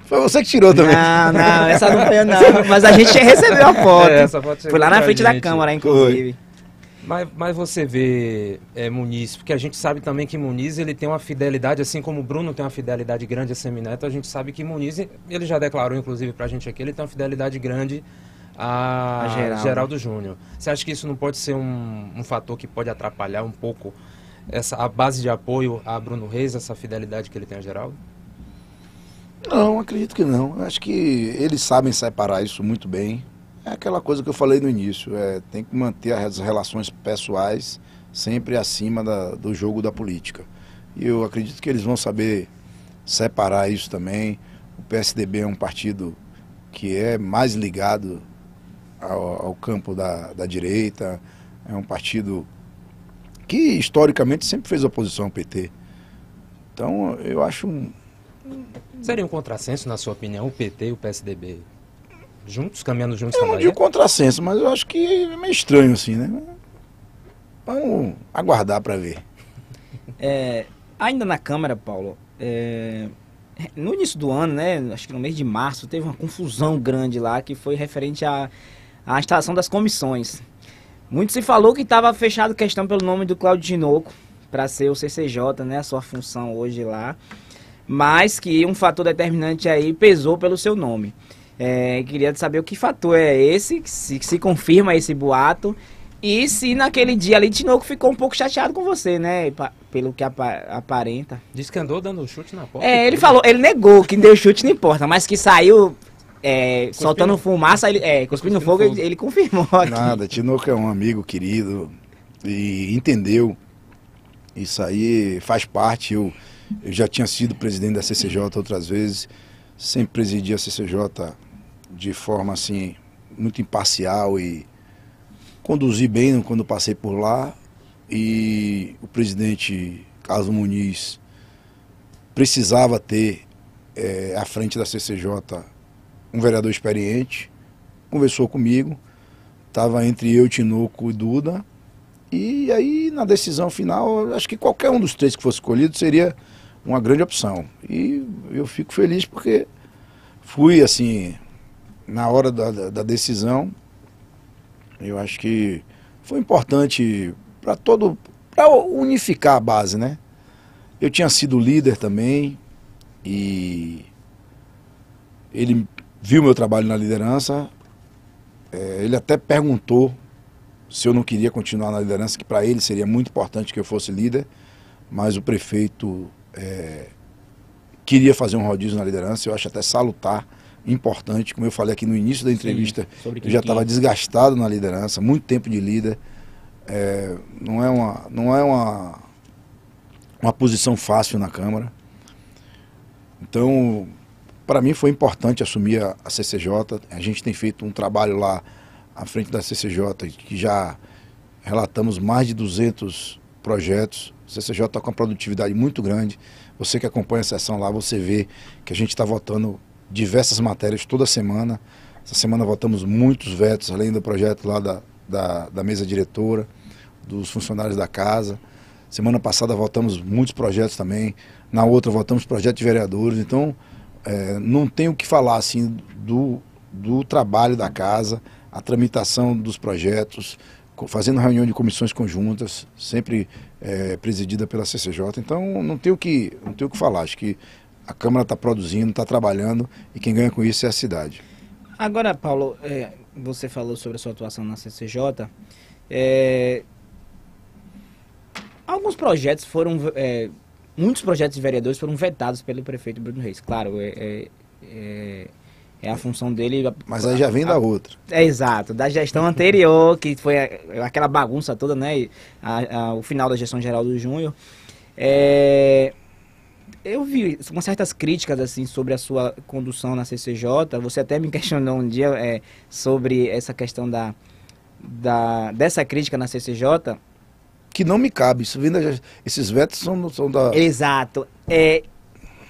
Foi você que tirou também. Não, não, essa não foi eu, não. Mas a gente recebeu a [laughs] foto. É, foto foi lá na frente gente. da Câmara, inclusive. Mas, mas você vê é, Muniz, porque a gente sabe também que Muniz ele tem uma fidelidade, assim como o Bruno tem uma fidelidade grande a Semineto, a gente sabe que Muniz, ele já declarou inclusive para a gente aqui, ele tem uma fidelidade grande a, Geraldo. Geraldo Júnior. Você acha que isso não pode ser um, um fator que pode atrapalhar um pouco essa, a base de apoio a Bruno Reis, essa fidelidade que ele tem a Geraldo? Não, acredito que não. Acho que eles sabem separar isso muito bem. É aquela coisa que eu falei no início, é, tem que manter as relações pessoais sempre acima da, do jogo da política. E eu acredito que eles vão saber separar isso também. O PSDB é um partido que é mais ligado ao, ao campo da, da direita. É um partido que historicamente sempre fez oposição ao PT. Então eu acho um. Seria um contrassenso, na sua opinião, o PT e o PSDB juntos, caminhando juntos? Eu não digo contrassenso, mas eu acho que é meio estranho assim, né? Vamos aguardar para ver. É, ainda na Câmara, Paulo, é, no início do ano, né, acho que no mês de março, teve uma confusão grande lá que foi referente a a instalação das comissões. Muito se falou que estava fechado questão pelo nome do Cláudio Ginoco para ser o CCJ, né, a sua função hoje lá, mas que um fator determinante aí pesou pelo seu nome. É, queria saber o que fator é esse, se, se confirma esse boato e se naquele dia ali Tinoco ficou um pouco chateado com você, né? Pelo que aparenta. Diz que andou dando chute na porta. É, ele falou, ele negou que deu chute na porta, mas que saiu é, soltando fumaça, ele, é, cuspindo, cuspindo fogo, fogo. Ele, ele, confirmou aqui. Nada, Tinoco é um amigo querido e entendeu. Isso aí faz parte. Eu, eu já tinha sido presidente da CCJ outras vezes, sempre presidi a CCJ de forma assim, muito imparcial e conduzi bem quando passei por lá. E o presidente Carlos Muniz precisava ter é, à frente da CCJ um vereador experiente, conversou comigo, estava entre eu, Tinoco e Duda, e aí na decisão final, acho que qualquer um dos três que fosse escolhido seria uma grande opção. E eu fico feliz porque fui assim, na hora da, da, decisão, eu acho que foi importante para todo, para unificar a base, né? Eu tinha sido líder também e ele viu meu trabalho na liderança, é, ele até perguntou se eu não queria continuar na liderança, que para ele seria muito importante que eu fosse líder, mas o prefeito é, queria fazer um rodízio na liderança, eu acho até salutar, importante, como eu falei aqui no início da entrevista, Sim, eu já estava é. desgastado na liderança, muito tempo de líder, é, não é, uma, não é uma, uma posição fácil na Câmara, então para mim foi importante assumir a, a, CCJ. A gente tem feito um trabalho lá à frente da CCJ, que já relatamos mais de 200 projetos. A CCJ está com uma produtividade muito grande. Você que acompanha a sessão lá, você vê que a gente está votando diversas matérias toda semana. Essa semana votamos muitos vetos, além do projeto lá da, da, da mesa diretora, dos funcionários da casa. Semana passada votamos muitos projetos também. Na outra votamos projetos de vereadores. Então, é, não tenho o que falar assim do, do trabalho da casa, a tramitação dos projetos, fazendo reunião de comissões conjuntas, sempre é, presidida pela CCJ. Então não tenho o que, não tenho que falar. Acho que a Câmara está produzindo, está trabalhando e quem ganha com isso é a cidade. Agora, Paulo, é, você falou sobre a sua atuação na CCJ. É, alguns projetos foram é, muitos projetos de vereadores foram vetados pelo prefeito Bruno Reis. Claro, é, é, é, é a função dele. Mas aí já vem a, da outra. É exato, da gestão anterior, que foi aquela bagunça toda, né? A, a, o final da gestão geral do Júnior. É, eu vi com certas críticas assim sobre a sua condução na CCJ. Você até me [laughs] questionou um dia é, sobre essa questão da, da dessa crítica na CCJ que não me cabe. Isso vem da, esses vetos são, são da. Exato. É,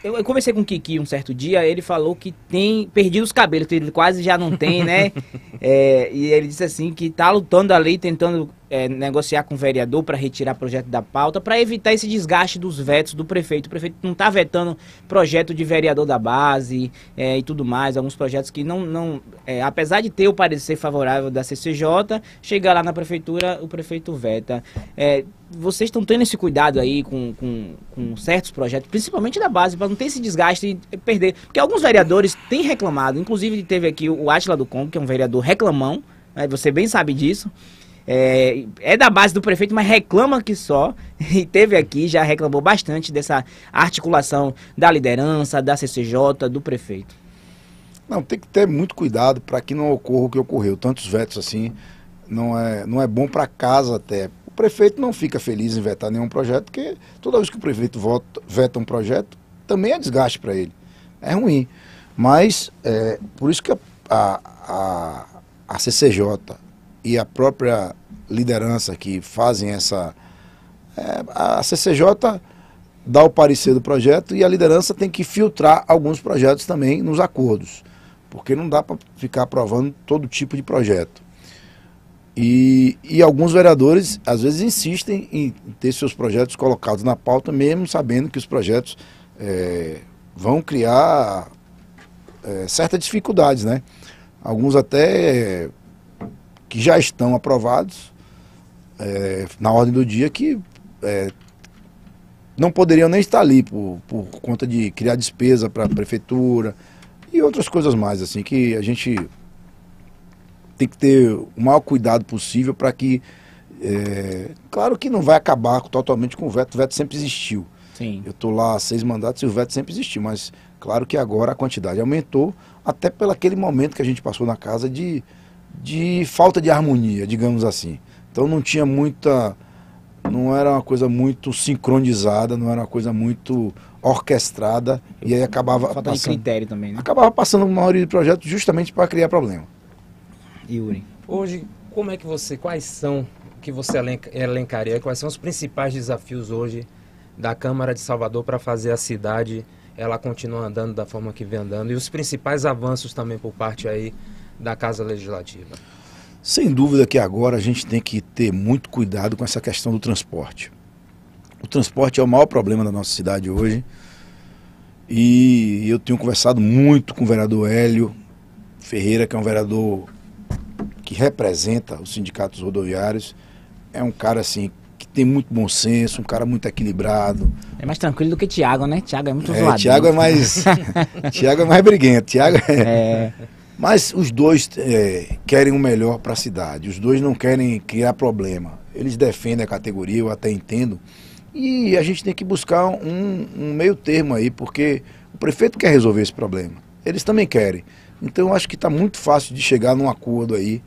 eu, eu conversei com o Kiki um certo dia, ele falou que tem perdido os cabelos, que ele quase já não tem, né? [laughs] é, e ele disse assim que tá lutando ali, tentando é, negociar com o vereador para retirar projeto da pauta, para evitar esse desgaste dos vetos do prefeito. O prefeito não está vetando projeto de vereador da base é, e tudo mais, alguns projetos que não. não é, apesar de ter o parecer favorável da CCJ, chegar lá na prefeitura, o prefeito veta. É, vocês estão tendo esse cuidado aí com, com, com certos projetos, principalmente da base, para não ter esse desgaste e perder. Porque alguns vereadores têm reclamado, inclusive teve aqui o Átila do Congo, que é um vereador reclamão, né, você bem sabe disso é, é da base do prefeito, mas reclama que só. E teve aqui, já reclamou bastante dessa articulação da liderança, da CCJ, do prefeito. Não, tem que ter muito cuidado para que não ocorra o que ocorreu. Tantos vetos assim, não é, não é bom para casa até. O prefeito não fica feliz em vetar nenhum projeto, porque toda vez que o prefeito vota, veta um projeto, também é desgaste para ele. É ruim. Mas, é, por isso que a, a, a, a CCJ, e a própria liderança que fazem essa. É, a CCJ dá o parecer do projeto e a liderança tem que filtrar alguns projetos também nos acordos, porque não dá para ficar aprovando todo tipo de projeto. E, e alguns vereadores, às vezes, insistem em ter seus projetos colocados na pauta, mesmo sabendo que os projetos é, vão criar é, certas dificuldades, né? Alguns até que já estão aprovados é, na ordem do dia que é, não poderiam nem estar ali por, por conta de criar despesa para a prefeitura e outras coisas mais assim que a gente tem que ter o maior cuidado possível para que é, claro que não vai acabar totalmente com o veto, o veto sempre existiu. Sim. Eu estou lá há seis mandatos e o veto sempre existiu, mas claro que agora a quantidade aumentou, até pelo aquele momento que a gente passou na casa de de falta de harmonia, digamos assim. Então não tinha muita. Não era uma coisa muito sincronizada, não era uma coisa muito orquestrada. Eu, e aí acabava. Falta passando, de critério também, né? Acabava passando uma maioria de projetos justamente para criar problema. Yuri. Hoje, como é que você. Quais são que você elencaria? Quais são os principais desafios hoje da Câmara de Salvador para fazer a cidade ela continua andando da forma que vem andando e os principais avanços também por parte aí da Casa Legislativa? Sem dúvida que agora a gente tem que ter muito cuidado com essa questão do transporte. O transporte é o maior problema da nossa cidade hoje. E eu tenho conversado muito com o vereador Hélio Ferreira, que é um vereador que representa os sindicatos rodoviários. É um cara assim que tem muito bom senso, um cara muito equilibrado. É mais tranquilo do que Tiago, né? Tiago é muito é, Tiago é mais [laughs] Tiago é mais briguento. Tiago é... é... Mas os dois é, querem o melhor para a cidade, os dois não querem criar problema. Eles defendem a categoria, eu até entendo. E a gente tem que buscar um, um meio termo aí, porque o prefeito quer resolver esse problema. Eles também querem. Então eu acho que está muito fácil de chegar num acordo aí.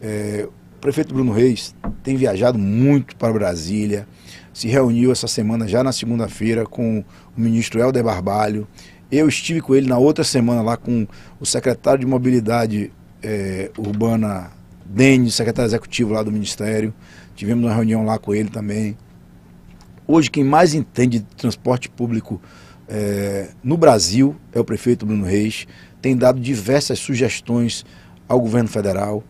É, o prefeito Bruno Reis tem viajado muito para Brasília, se reuniu essa semana, já na segunda-feira, com o ministro Helder Barbalho, eu estive com ele na outra semana lá com o secretário de Mobilidade é, Urbana, Denis, secretário executivo lá do Ministério. Tivemos uma reunião lá com ele também. Hoje, quem mais entende de transporte público é, no Brasil é o prefeito Bruno Reis. Tem dado diversas sugestões ao governo federal.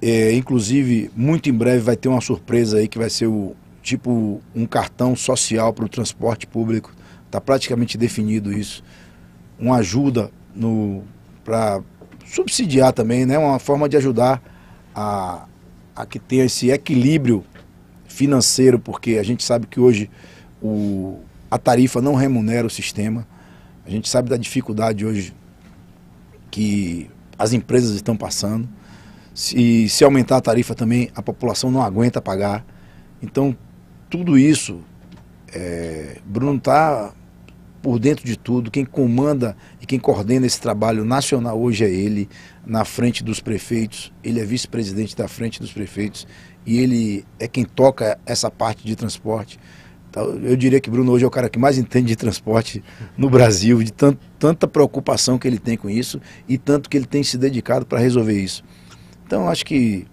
É, inclusive, muito em breve vai ter uma surpresa aí que vai ser o tipo um cartão social para o transporte público está praticamente definido isso, uma ajuda para subsidiar também, né? uma forma de ajudar a, a que tenha esse equilíbrio financeiro, porque a gente sabe que hoje o, a tarifa não remunera o sistema, a gente sabe da dificuldade hoje que as empresas estão passando. Se, se aumentar a tarifa também, a população não aguenta pagar. Então, tudo isso, é, Bruno está por dentro de tudo, quem comanda e quem coordena esse trabalho nacional hoje é ele, na frente dos prefeitos, ele é vice-presidente da frente dos prefeitos e ele é quem toca essa parte de transporte. Então, eu diria que Bruno hoje é o cara que mais entende de transporte no Brasil, de tanto, tanta preocupação que ele tem com isso e tanto que ele tem se dedicado para resolver isso. Então, acho que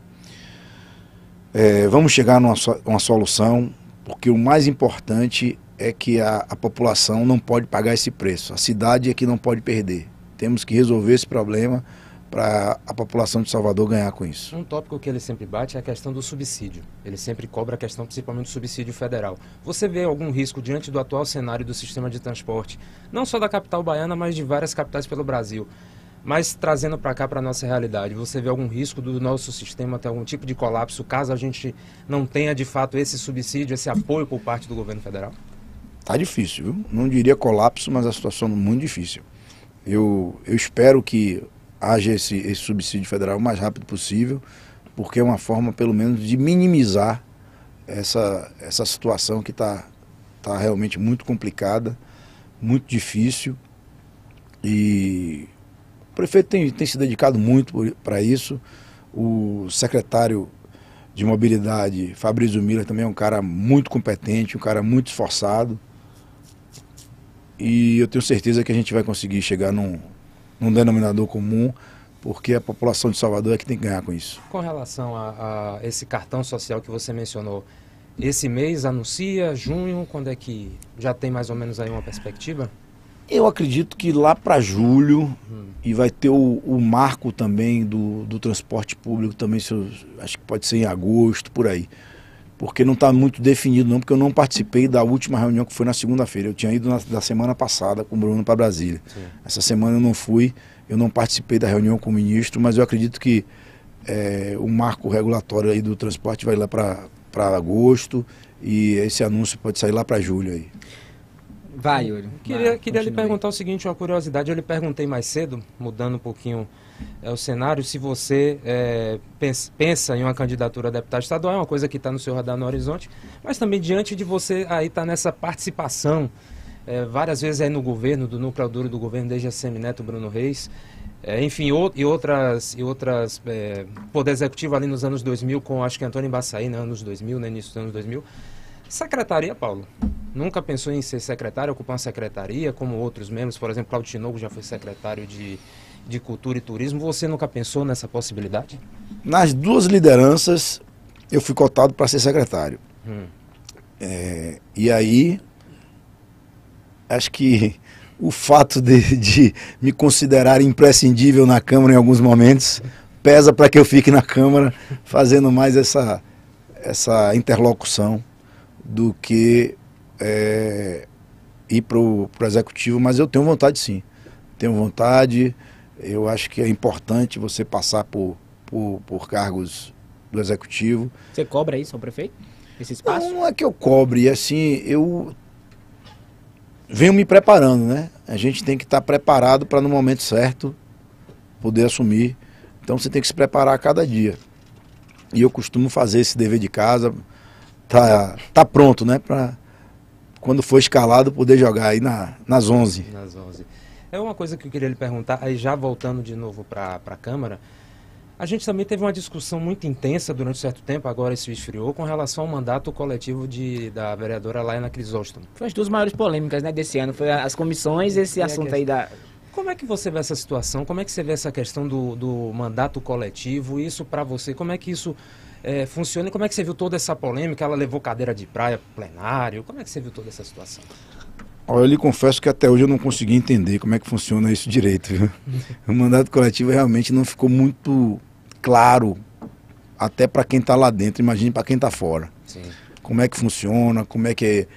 é, vamos chegar numa uma solução, porque o mais importante é que a, a população não pode pagar esse preço. A cidade é que não pode perder. Temos que resolver esse problema para a população de Salvador ganhar com isso. Um tópico que ele sempre bate é a questão do subsídio. Ele sempre cobra a questão principalmente do subsídio federal. Você vê algum risco diante do atual cenário do sistema de transporte, não só da capital baiana, mas de várias capitais pelo Brasil? Mas trazendo para cá, para a nossa realidade, você vê algum risco do nosso sistema ter algum tipo de colapso caso a gente não tenha de fato esse subsídio, esse apoio por parte do governo federal? Está difícil, viu? Não diria colapso, mas a situação é muito difícil. Eu, eu espero que haja esse, esse subsídio federal o mais rápido possível, porque é uma forma, pelo menos, de minimizar essa, essa situação que está tá realmente muito complicada, muito difícil. E o prefeito tem, tem se dedicado muito para isso. O secretário de mobilidade, Fabrício Miller, também é um cara muito competente, um cara muito esforçado. E eu tenho certeza que a gente vai conseguir chegar num, num denominador comum, porque a população de Salvador é que tem que ganhar com isso. Com relação a, a esse cartão social que você mencionou, esse mês anuncia, junho, quando é que já tem mais ou menos aí uma perspectiva? Eu acredito que lá para julho, uhum. e vai ter o, o, marco também do, do transporte público, também, se eu, acho que pode ser em agosto, por aí porque não está muito definido não, porque eu não participei da última reunião que foi na segunda-feira. Eu tinha ido na, da semana passada com o Bruno para Brasília. Sim. Essa semana eu não fui, eu não participei da reunião com o ministro, mas eu acredito que é, o marco regulatório aí do transporte vai lá para agosto e esse anúncio pode sair lá para julho aí. Vai, Yuri. Queria, Vai, queria lhe perguntar o seguinte, uma curiosidade. Eu lhe perguntei mais cedo, mudando um pouquinho é, o cenário, se você é, pensa em uma candidatura a deputado estadual, é uma coisa que está no seu radar no horizonte, mas também diante de você aí estar tá nessa participação, é, várias vezes aí é no governo, do núcleo duro do governo, desde a Semineto Bruno Reis, é, enfim, o, e outras, e outras é, poder executivo ali nos anos 2000, com acho que Antônio Embaçaí, né, anos 2000, né, início dos anos 2000, Secretaria, Paulo. Nunca pensou em ser secretário, ocupar uma secretaria, como outros membros, por exemplo, Claudio Tinogo já foi secretário de, de Cultura e Turismo. Você nunca pensou nessa possibilidade? Nas duas lideranças, eu fui cotado para ser secretário. Hum. É, e aí, acho que [laughs] o fato de, de, me considerar imprescindível na Câmara em alguns momentos pesa para que eu fique na Câmara fazendo mais essa, essa interlocução do que é, ir para o Executivo, mas eu tenho vontade sim. Tenho vontade, eu acho que é importante você passar por, por, por cargos do executivo. Você cobra isso ao prefeito? Esse espaço? Não é que eu cobre, é assim, eu venho me preparando, né? A gente tem que estar preparado para no momento certo poder assumir. Então você tem que se preparar a cada dia. E eu costumo fazer esse dever de casa, tá, tá pronto, né? Para quando for escalado poder jogar aí na, nas 11. Nas 11. É uma coisa que eu queria lhe perguntar, aí já voltando de novo para a Câmara. A gente também teve uma discussão muito intensa durante certo tempo, agora isso esfriou, com relação ao mandato coletivo de, da vereadora Laina Crisóstomo. Foi as duas maiores polêmicas né, desse ano, foi as comissões esse assunto aí da... Como é que você vê essa situação? Como é que você vê essa questão do, do mandato coletivo? Isso para você, como é que isso é, funciona? Como é que você viu toda essa polêmica? Ela levou cadeira de praia plenário? Como é que você viu toda essa situação? Olha, eu lhe confesso que até hoje eu não consegui entender como é que funciona isso direito. Viu? [laughs] O mandato coletivo realmente não ficou muito claro, até para quem está lá dentro, imagine para quem está fora. Sim. Como é que funciona, como é que é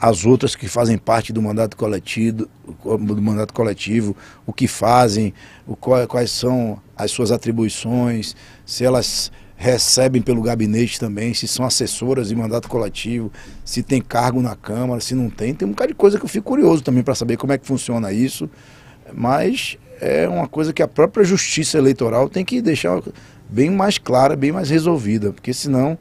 as outras que fazem parte do mandato coletivo, do mandato coletivo o que fazem, o, quais são as suas atribuições, se elas recebem pelo gabinete também, se são assessoras de mandato coletivo, se tem cargo na Câmara, se não tem. Tem um bocado de coisa que eu fico curioso também para saber como é que funciona isso. Mas é uma coisa que a própria justiça eleitoral tem que deixar bem mais clara, bem mais resolvida, porque senão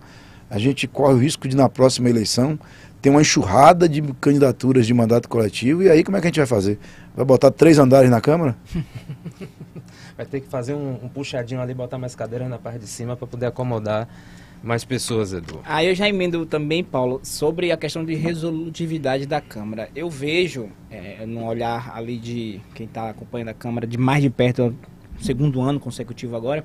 a gente corre o risco de na próxima eleição ter uma enxurrada de candidaturas de mandato coletivo e aí como é que a gente vai fazer? Vai botar três andares na Câmara? [laughs] vai ter que fazer um, um puxadinho ali, botar mais cadeiras na parte de cima para poder acomodar mais pessoas, Edu. Aí eu já emendo também, Paulo, sobre a questão de resolutividade da Câmara. Eu vejo, é, num olhar ali de quem está acompanhando a Câmara de mais de perto, é segundo ano consecutivo agora,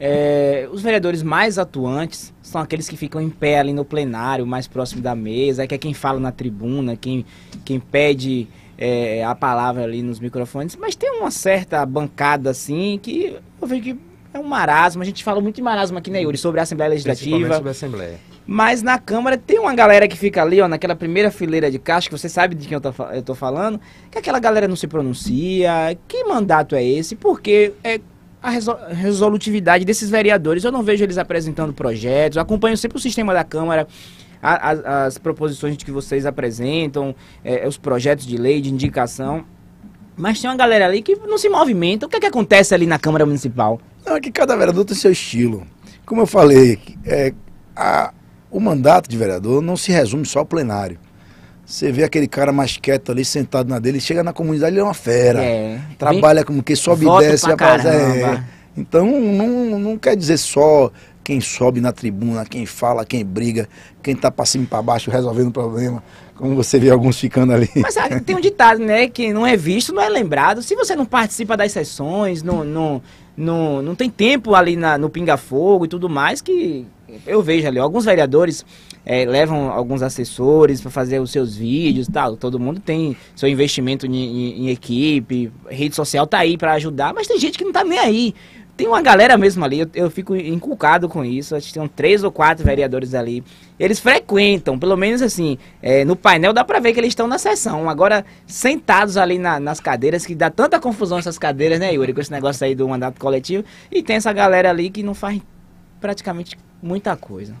é, os vereadores mais atuantes são aqueles que ficam em pé ali no plenário, mais próximo da mesa, é que é quem fala na tribuna, quem, quem pede é, a palavra ali nos microfones, mas tem uma certa bancada assim que eu vejo que é um marasmo. A gente fala muito de marasmo aqui na né, Yuri, sobre a Assembleia Legislativa. sobre a Assembleia. Mas na Câmara tem uma galera que fica ali, ó, naquela primeira fileira de caixa, que você sabe de quem eu tô, eu tô falando, que aquela galera não se pronuncia. Que mandato é esse? Porque é a resolutividade desses vereadores. Eu não vejo eles apresentando projetos, acompanho sempre o sistema da Câmara a, a, as proposições que vocês apresentam, é, é, os projetos de lei, de indicação. Mas tem uma galera ali que não se movimenta. O que é que acontece ali na Câmara Municipal? Não, é que cada vereador tem seu estilo. Como eu falei, é, a, o mandato de vereador não se resume só ao plenário. Você vê aquele cara mais quieto ali, sentado na dele, chega na comunidade, ele é uma fera. É. Trabalha Bem, como que sobe e desce, é. Então, não, não quer dizer só quem sobe na tribuna, quem fala, quem briga, quem está para cima e para baixo resolvendo o problema, como você vê alguns ficando ali. Mas ah, tem um ditado, né, que não é visto, não é lembrado. Se você não participa das sessões, não, não, não, não tem tempo ali na, no pinga-fogo e tudo mais, que eu vejo ali, alguns vereadores é, levam alguns assessores para fazer os seus vídeos tal. Todo mundo tem seu investimento em, em, em equipe, rede social tá aí para ajudar, mas tem gente que não tá nem aí tem uma galera mesmo ali, eu, eu fico inculcado com isso. Acho que tem três ou quatro vereadores ali. Eles frequentam, pelo menos assim, é, no painel dá pra ver que eles estão na sessão. Agora, sentados ali na, nas cadeiras, que dá tanta confusão essas cadeiras, né, Yuri, com esse negócio aí do mandato coletivo. E tem essa galera ali que não faz praticamente muita coisa.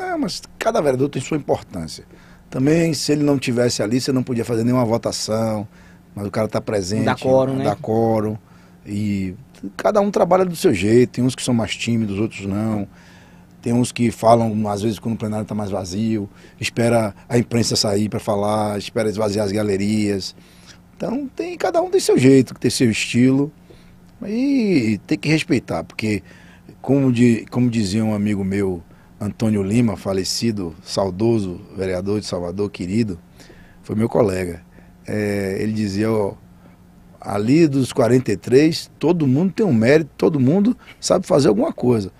É, mas cada vereador tem sua importância. Também, se ele não tivesse ali, você não podia fazer nenhuma votação, mas o cara tá presente. Dá quórum, né? Dá quórum. E Cada um trabalha do seu jeito, tem uns que são mais tímidos, outros não. Tem uns que falam, às vezes, quando o plenário está mais vazio, espera a imprensa sair para falar, espera esvaziar as galerias. Então, tem, cada um tem seu jeito, tem seu estilo. E tem que respeitar, porque, como, de, como dizia um amigo meu, Antônio Lima, falecido, saudoso, vereador de Salvador, querido, foi meu colega. É, ele dizia, ó, ali dos 43, todo mundo tem um mérito, todo mundo sabe fazer alguma coisa.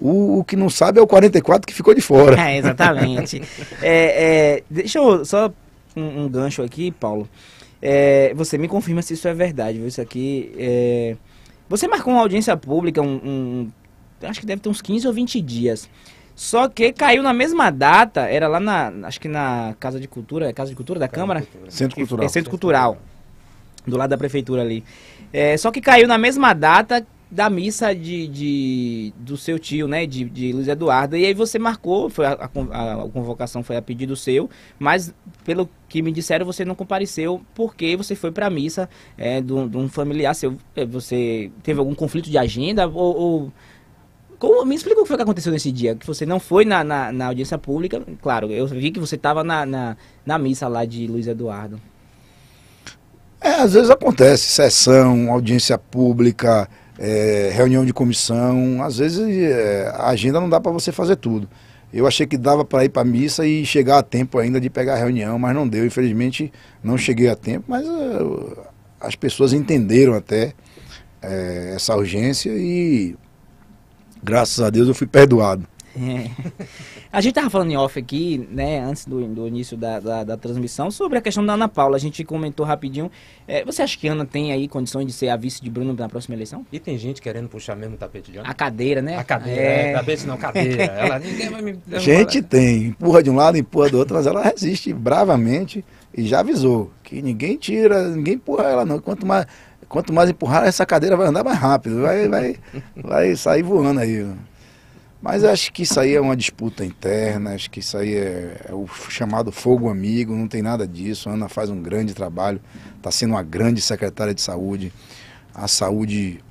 O, o que não sabe é o 44 que ficou de fora. [laughs] É, exatamente. é, é, deixa eu só um, um gancho aqui, Paulo. É, você me confirma se isso é verdade, viu? Isso aqui. É... Você marcou uma audiência pública, um, um, acho que deve ter uns 15 ou 20 dias. Só que caiu na mesma data, era lá na, acho que na Casa de Cultura, Casa de Cultura da Câmara? Cultura. Centro Cultural. É, Centro Cultural do lado da prefeitura ali. É, só que caiu na mesma data da missa de, de do seu tio, né, de, de Luiz Eduardo. E aí você marcou, foi a, a, a, convocação foi a pedido seu, mas pelo que me disseram você não compareceu porque você foi para a missa é, de, um familiar seu. É, você teve algum conflito de agenda ou, ou como, me explica o que foi que aconteceu nesse dia, que você não foi na, na, na audiência pública. Claro, eu vi que você estava na, na, na missa lá de Luiz Eduardo. É, às vezes acontece, sessão, audiência pública, é, reunião de comissão, às vezes é, a agenda não dá para você fazer tudo. Eu achei que dava para ir para a missa e chegar a tempo ainda de pegar a reunião, mas não deu. Infelizmente não cheguei a tempo, mas é, as pessoas entenderam até é, essa urgência e graças a Deus eu fui perdoado. É. A gente tava falando em off aqui, né, antes do, do início da, da, da, transmissão, sobre a questão da Ana Paula. A gente comentou rapidinho. É, você acha que Ana tem aí condições de ser a vice de Bruno na próxima eleição? E tem gente querendo puxar mesmo o tapete de Ana? A cadeira, né? A cadeira, é. É, tapete não, cadeira. [laughs] ela, ninguém vai me gente tem, empurra de um lado, empurra do outro, mas ela resiste bravamente e já avisou que ninguém tira, ninguém empurra ela não. Quanto mais, quanto mais empurrar, essa cadeira vai andar mais rápido, vai, vai, [laughs] vai sair voando aí. Mas acho que isso aí é uma disputa interna, acho que isso aí é, é o chamado fogo amigo, não tem nada disso. A Ana faz um grande trabalho, está sendo uma grande secretária de saúde. A saúde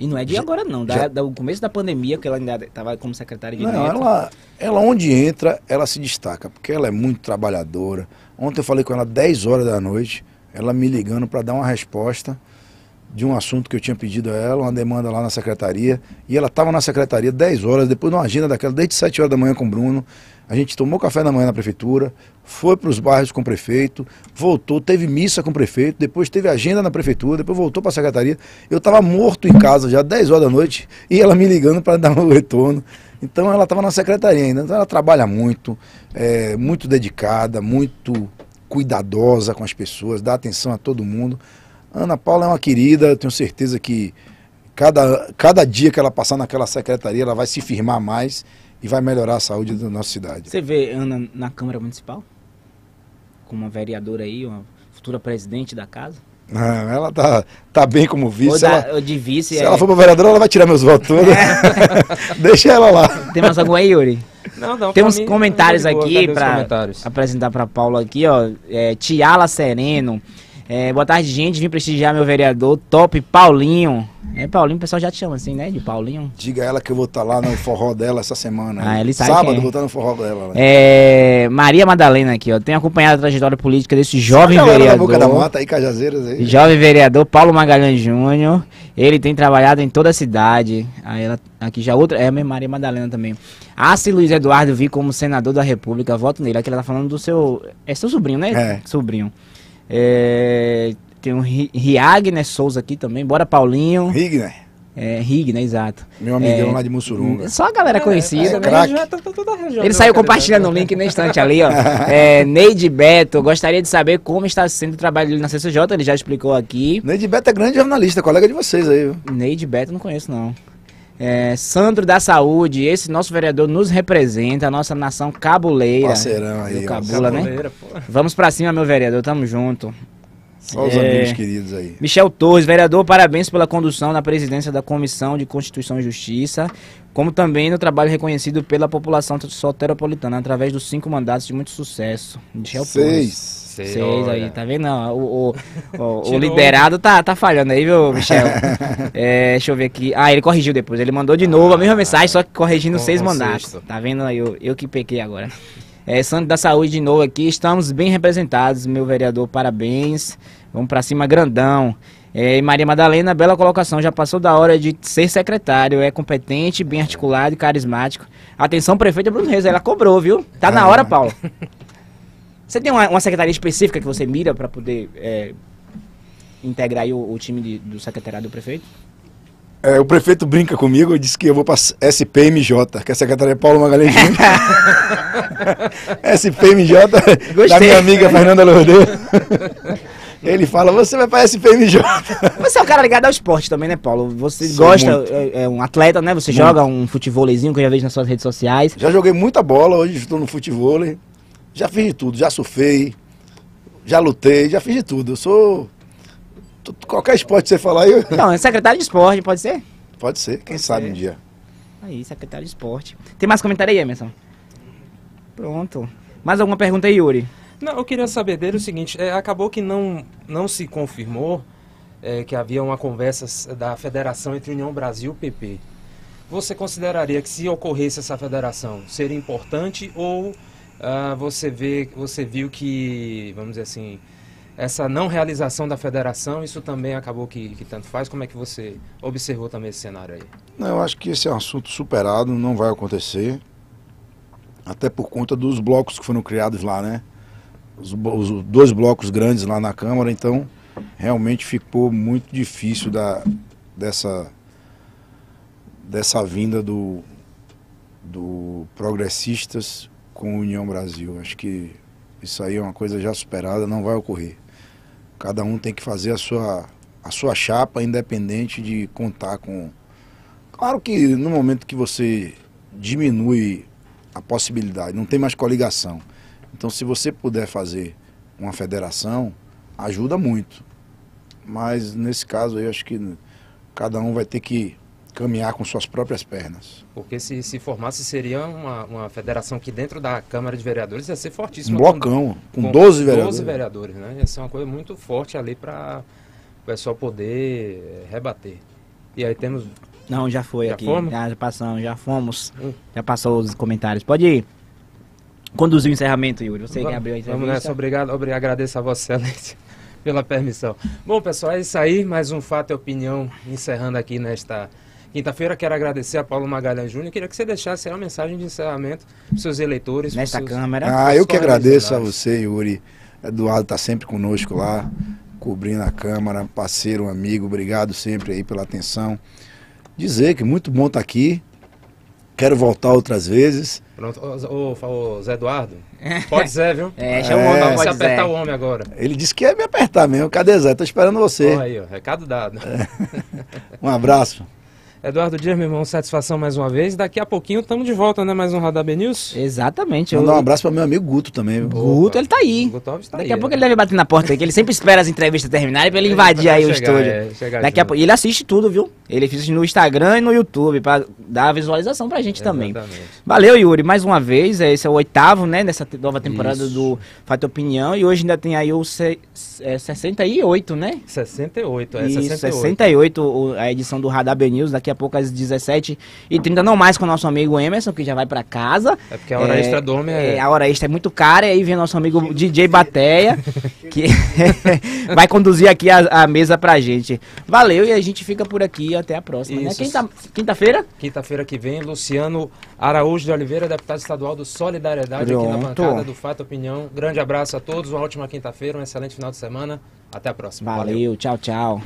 e não é de já, agora não, da, já... do começo da pandemia que ela ainda estava como secretária de Não, ela, ela onde entra, ela se destaca, porque ela é muito trabalhadora. Ontem eu falei com ela 10 horas da noite, ela me ligando para dar uma resposta de um assunto que eu tinha pedido a ela, uma demanda lá na secretaria, e ela estava na secretaria 10 horas, depois de uma agenda daquela, desde 7 horas da manhã com o Bruno. A gente tomou café da manhã na prefeitura, foi para os bairros com o prefeito, voltou, teve missa com o prefeito, depois teve agenda na prefeitura, depois voltou para a secretaria. Eu estava morto em casa já 10 horas da noite e ela me ligando para dar um [laughs] retorno. Então ela estava na secretaria ainda. Então ela trabalha muito, é, muito dedicada, muito cuidadosa com as pessoas, dá atenção a todo mundo. Ana Paula é uma querida, tenho certeza que cada, cada dia que ela passar naquela secretaria, ela vai se firmar mais e vai melhorar a saúde da nossa cidade. Você vê Ana na Câmara Municipal? Como uma vereadora aí, uma futura presidente da casa? Não, ah, ela tá, tá bem como vice. Da, ela, de vice. Se é... ela for pra vereadora, ela vai tirar meus votos todos. É. [laughs] Deixa ela lá. Tem mais alguma aí, Yuri? Não, não. Tem uns mim, comentários é boa, aqui para apresentar para Paula aqui, ó. É, Tiala Sereno. É, boa tarde, gente. Vim prestigiar meu vereador top, Paulinho. É, Paulinho, o pessoal já te chama assim, né? De Paulinho. Diga a ela que eu vou estar tá lá no forró dela essa semana. Ah, ele sabe Sábado é. vou estar tá no forró dela. Né? É, Maria Madalena aqui, ó. Tenho acompanhado a trajetória política desse jovem Sabe vereador. Da boca da mata aí, Cajazeiras aí. Jovem vereador Paulo Magalhães Júnior. Ele tem trabalhado em toda a cidade. Aí ah, ela, aqui já outra. É, Maria Madalena também. Ah, se Luiz Eduardo vi como senador da República, voto nele. Aqui ela tá falando do seu. É seu sobrinho, né? É. Sobrinho. É, tem um Riagner Souza aqui também. Bora, Paulinho. Rigner. É, Rig, Exato. Meu amigão é, lá de Mussurunga. Só a galera conhecida, é, né? É, tá ele saiu né? compartilhando o link no instante ali, ó. [laughs] é, Neide Beto, gostaria de saber como está sendo o trabalho dele na CCJ, ele já explicou aqui. Neide Beto é grande jornalista, colega de vocês aí, Neide Beto não conheço, não. É, Sandro da Saúde, esse nosso vereador nos representa, a nossa nação cabuleira. Parceirão aí, Cabula, né? Vamos pra cima, meu vereador, tamo junto. Só os é, amigos queridos aí. Michel Torres, vereador, parabéns pela condução na presidência da Comissão de Constituição e Justiça, como também no trabalho reconhecido pela população soteropolitana, através dos cinco mandatos de muito sucesso. Michel Seis. Torres. Seis, Seis aí, tá vendo? o, o, [laughs] o, o liderado tá, tá falhando aí, viu, Michel? [laughs] é, deixa eu ver aqui. Ah, ele corrigiu depois. Ele mandou de novo ah, a mesma ah, mensagem, só que corrigindo com, seis mandatos. Tá vendo aí? Eu, eu que pequei agora. É, Santo da Saúde de novo aqui, estamos bem representados, meu vereador, parabéns. Vamos para cima, grandão. É, Maria Madalena, bela colocação, já passou da hora de ser secretário, é competente, bem articulado e carismático. Atenção, prefeita Bruno Reis, ela cobrou, viu? Tá ah. na hora, Paulo. Você tem uma, uma, secretaria específica que você mira para poder é, integrar o, o, time de, do secretariado do prefeito? É, o prefeito brinca comigo e diz que eu vou para SPMJ, que é a secretária Paulo Magalhães Júnior. [laughs] SPMJ Gostei. da minha amiga Fernanda Lourdes. Ele fala, você vai para SPMJ. Você é um cara ligado ao esporte também, né, Paulo? Você Sim, gosta, é, é, um atleta, né? Você muito. joga um futevolezinho que eu já vejo nas suas redes sociais. Já joguei muita bola, hoje estou no futevôlei. Já fiz de tudo, já surfei, já lutei, já fiz de tudo. Eu sou Qualquer esporte você falar, aí? Não, é secretário de esporte, pode ser? Pode ser, quem pode sabe ser. um dia. Aí, secretário de esporte. Tem mais comentário aí, Emerson? Pronto. Mais alguma pergunta aí, Yuri? Não, eu queria saber dele o seguinte: é, acabou que não, não se confirmou é, que havia uma conversa da federação entre União Brasil e PP. Você consideraria que se ocorresse essa federação, seria importante ou ah, você, vê, você viu que, vamos dizer assim, essa não realização da federação, isso também acabou que, que tanto faz? Como é que você observou também esse cenário aí? Não, eu acho que esse é um assunto superado, não vai acontecer, até por conta dos blocos que foram criados lá, né? Os, os dois blocos grandes lá na Câmara, então realmente ficou muito difícil da, dessa, dessa vinda do, do Progressistas com União Brasil. Acho que isso aí é uma coisa já superada, não vai ocorrer. Cada um tem que fazer a sua, a sua chapa, independente de contar com. Claro que no momento que você diminui a possibilidade, não tem mais coligação. Então, se você puder fazer uma federação, ajuda muito. Mas nesse caso aí, acho que cada um vai ter que caminhar com suas próprias pernas. Porque se se formasse, seria uma, uma federação que dentro da Câmara de Vereadores ia ser fortíssima. Um blocão, com, com, com 12 vereadores. 12 vereadores, né? Ia ser uma coisa muito forte ali para o pessoal poder eh, rebater. E aí temos... Não, já foi já aqui. Fomos? Já passamos, já fomos. Hum. Já passou os comentários. Pode ir conduzir o encerramento, Yuri. Você vamos, que abriu a entrevista. Vamos nessa. Obrigado, obrigado. Agradeço a Vossa Excelência [laughs] pela permissão. Bom, pessoal, é isso aí. Mais um Fato e Opinião encerrando aqui nesta Quinta-feira quero agradecer a Paulo Magalhães Júnior. Queria que você deixasse aí uma mensagem de encerramento para seus eleitores. Nesta seus... Câmara. Ah, eu que agradeço a você, Yuri. Eduardo está sempre conosco lá, cobrindo a Câmara, parceiro, amigo. Obrigado sempre aí pela atenção. Dizer que muito bom estar tá aqui. Quero voltar outras vezes. Pronto, ô, ô, ô Zé Eduardo. [laughs] Pode Zé, viu? É, chama é, o homem, apertar o homem agora. Ele disse que ia me apertar mesmo. Cadê Zé? Tô esperando você. Olha aí, ó, recado dado. É. [laughs] Um abraço. Eduardo Dias, meu irmão, satisfação mais uma vez. Daqui a pouquinho estamos de volta, né? Mais um Radar B News. Exatamente. Mandar eu... um abraço para meu amigo Guto também. Guto, ele tá aí. Guto está tá Daqui aí, a pouco né? ele deve bater na porta aí, que ele sempre espera as entrevistas terminarem para ele é, invadir aí chegar, o estúdio. É, Daqui a pouco. ele assiste tudo, viu? Ele assiste no Instagram e no YouTube para dar visualização para a gente Exatamente. também. Valeu, Yuri, mais uma vez. É, esse é o oitavo, né? Nessa nova temporada Isso. do Fato Opinião. E hoje ainda tem aí o se... é, 68, né? 68, é. Isso, 68. 68 a edição do Radar B News. Daqui a a pouco às 17h30, não mais com o nosso amigo Emerson, que já vai para casa. É porque a hora é, extra do homem é... é... A hora extra é muito cara, e aí vem nosso amigo DJ Bateia, [laughs] que [laughs] vai conduzir aqui a, a mesa pra gente. Valeu, e a gente fica por aqui até a próxima. Né? Quinta, quinta-feira? Quinta-feira que vem, Luciano Araújo de Oliveira, deputado estadual do Solidariedade, Pronto. aqui na bancada do Fato Opinião. Grande abraço a todos, uma ótima quinta-feira, um excelente final de semana. Até a próxima. Valeu, Valeu. tchau, tchau.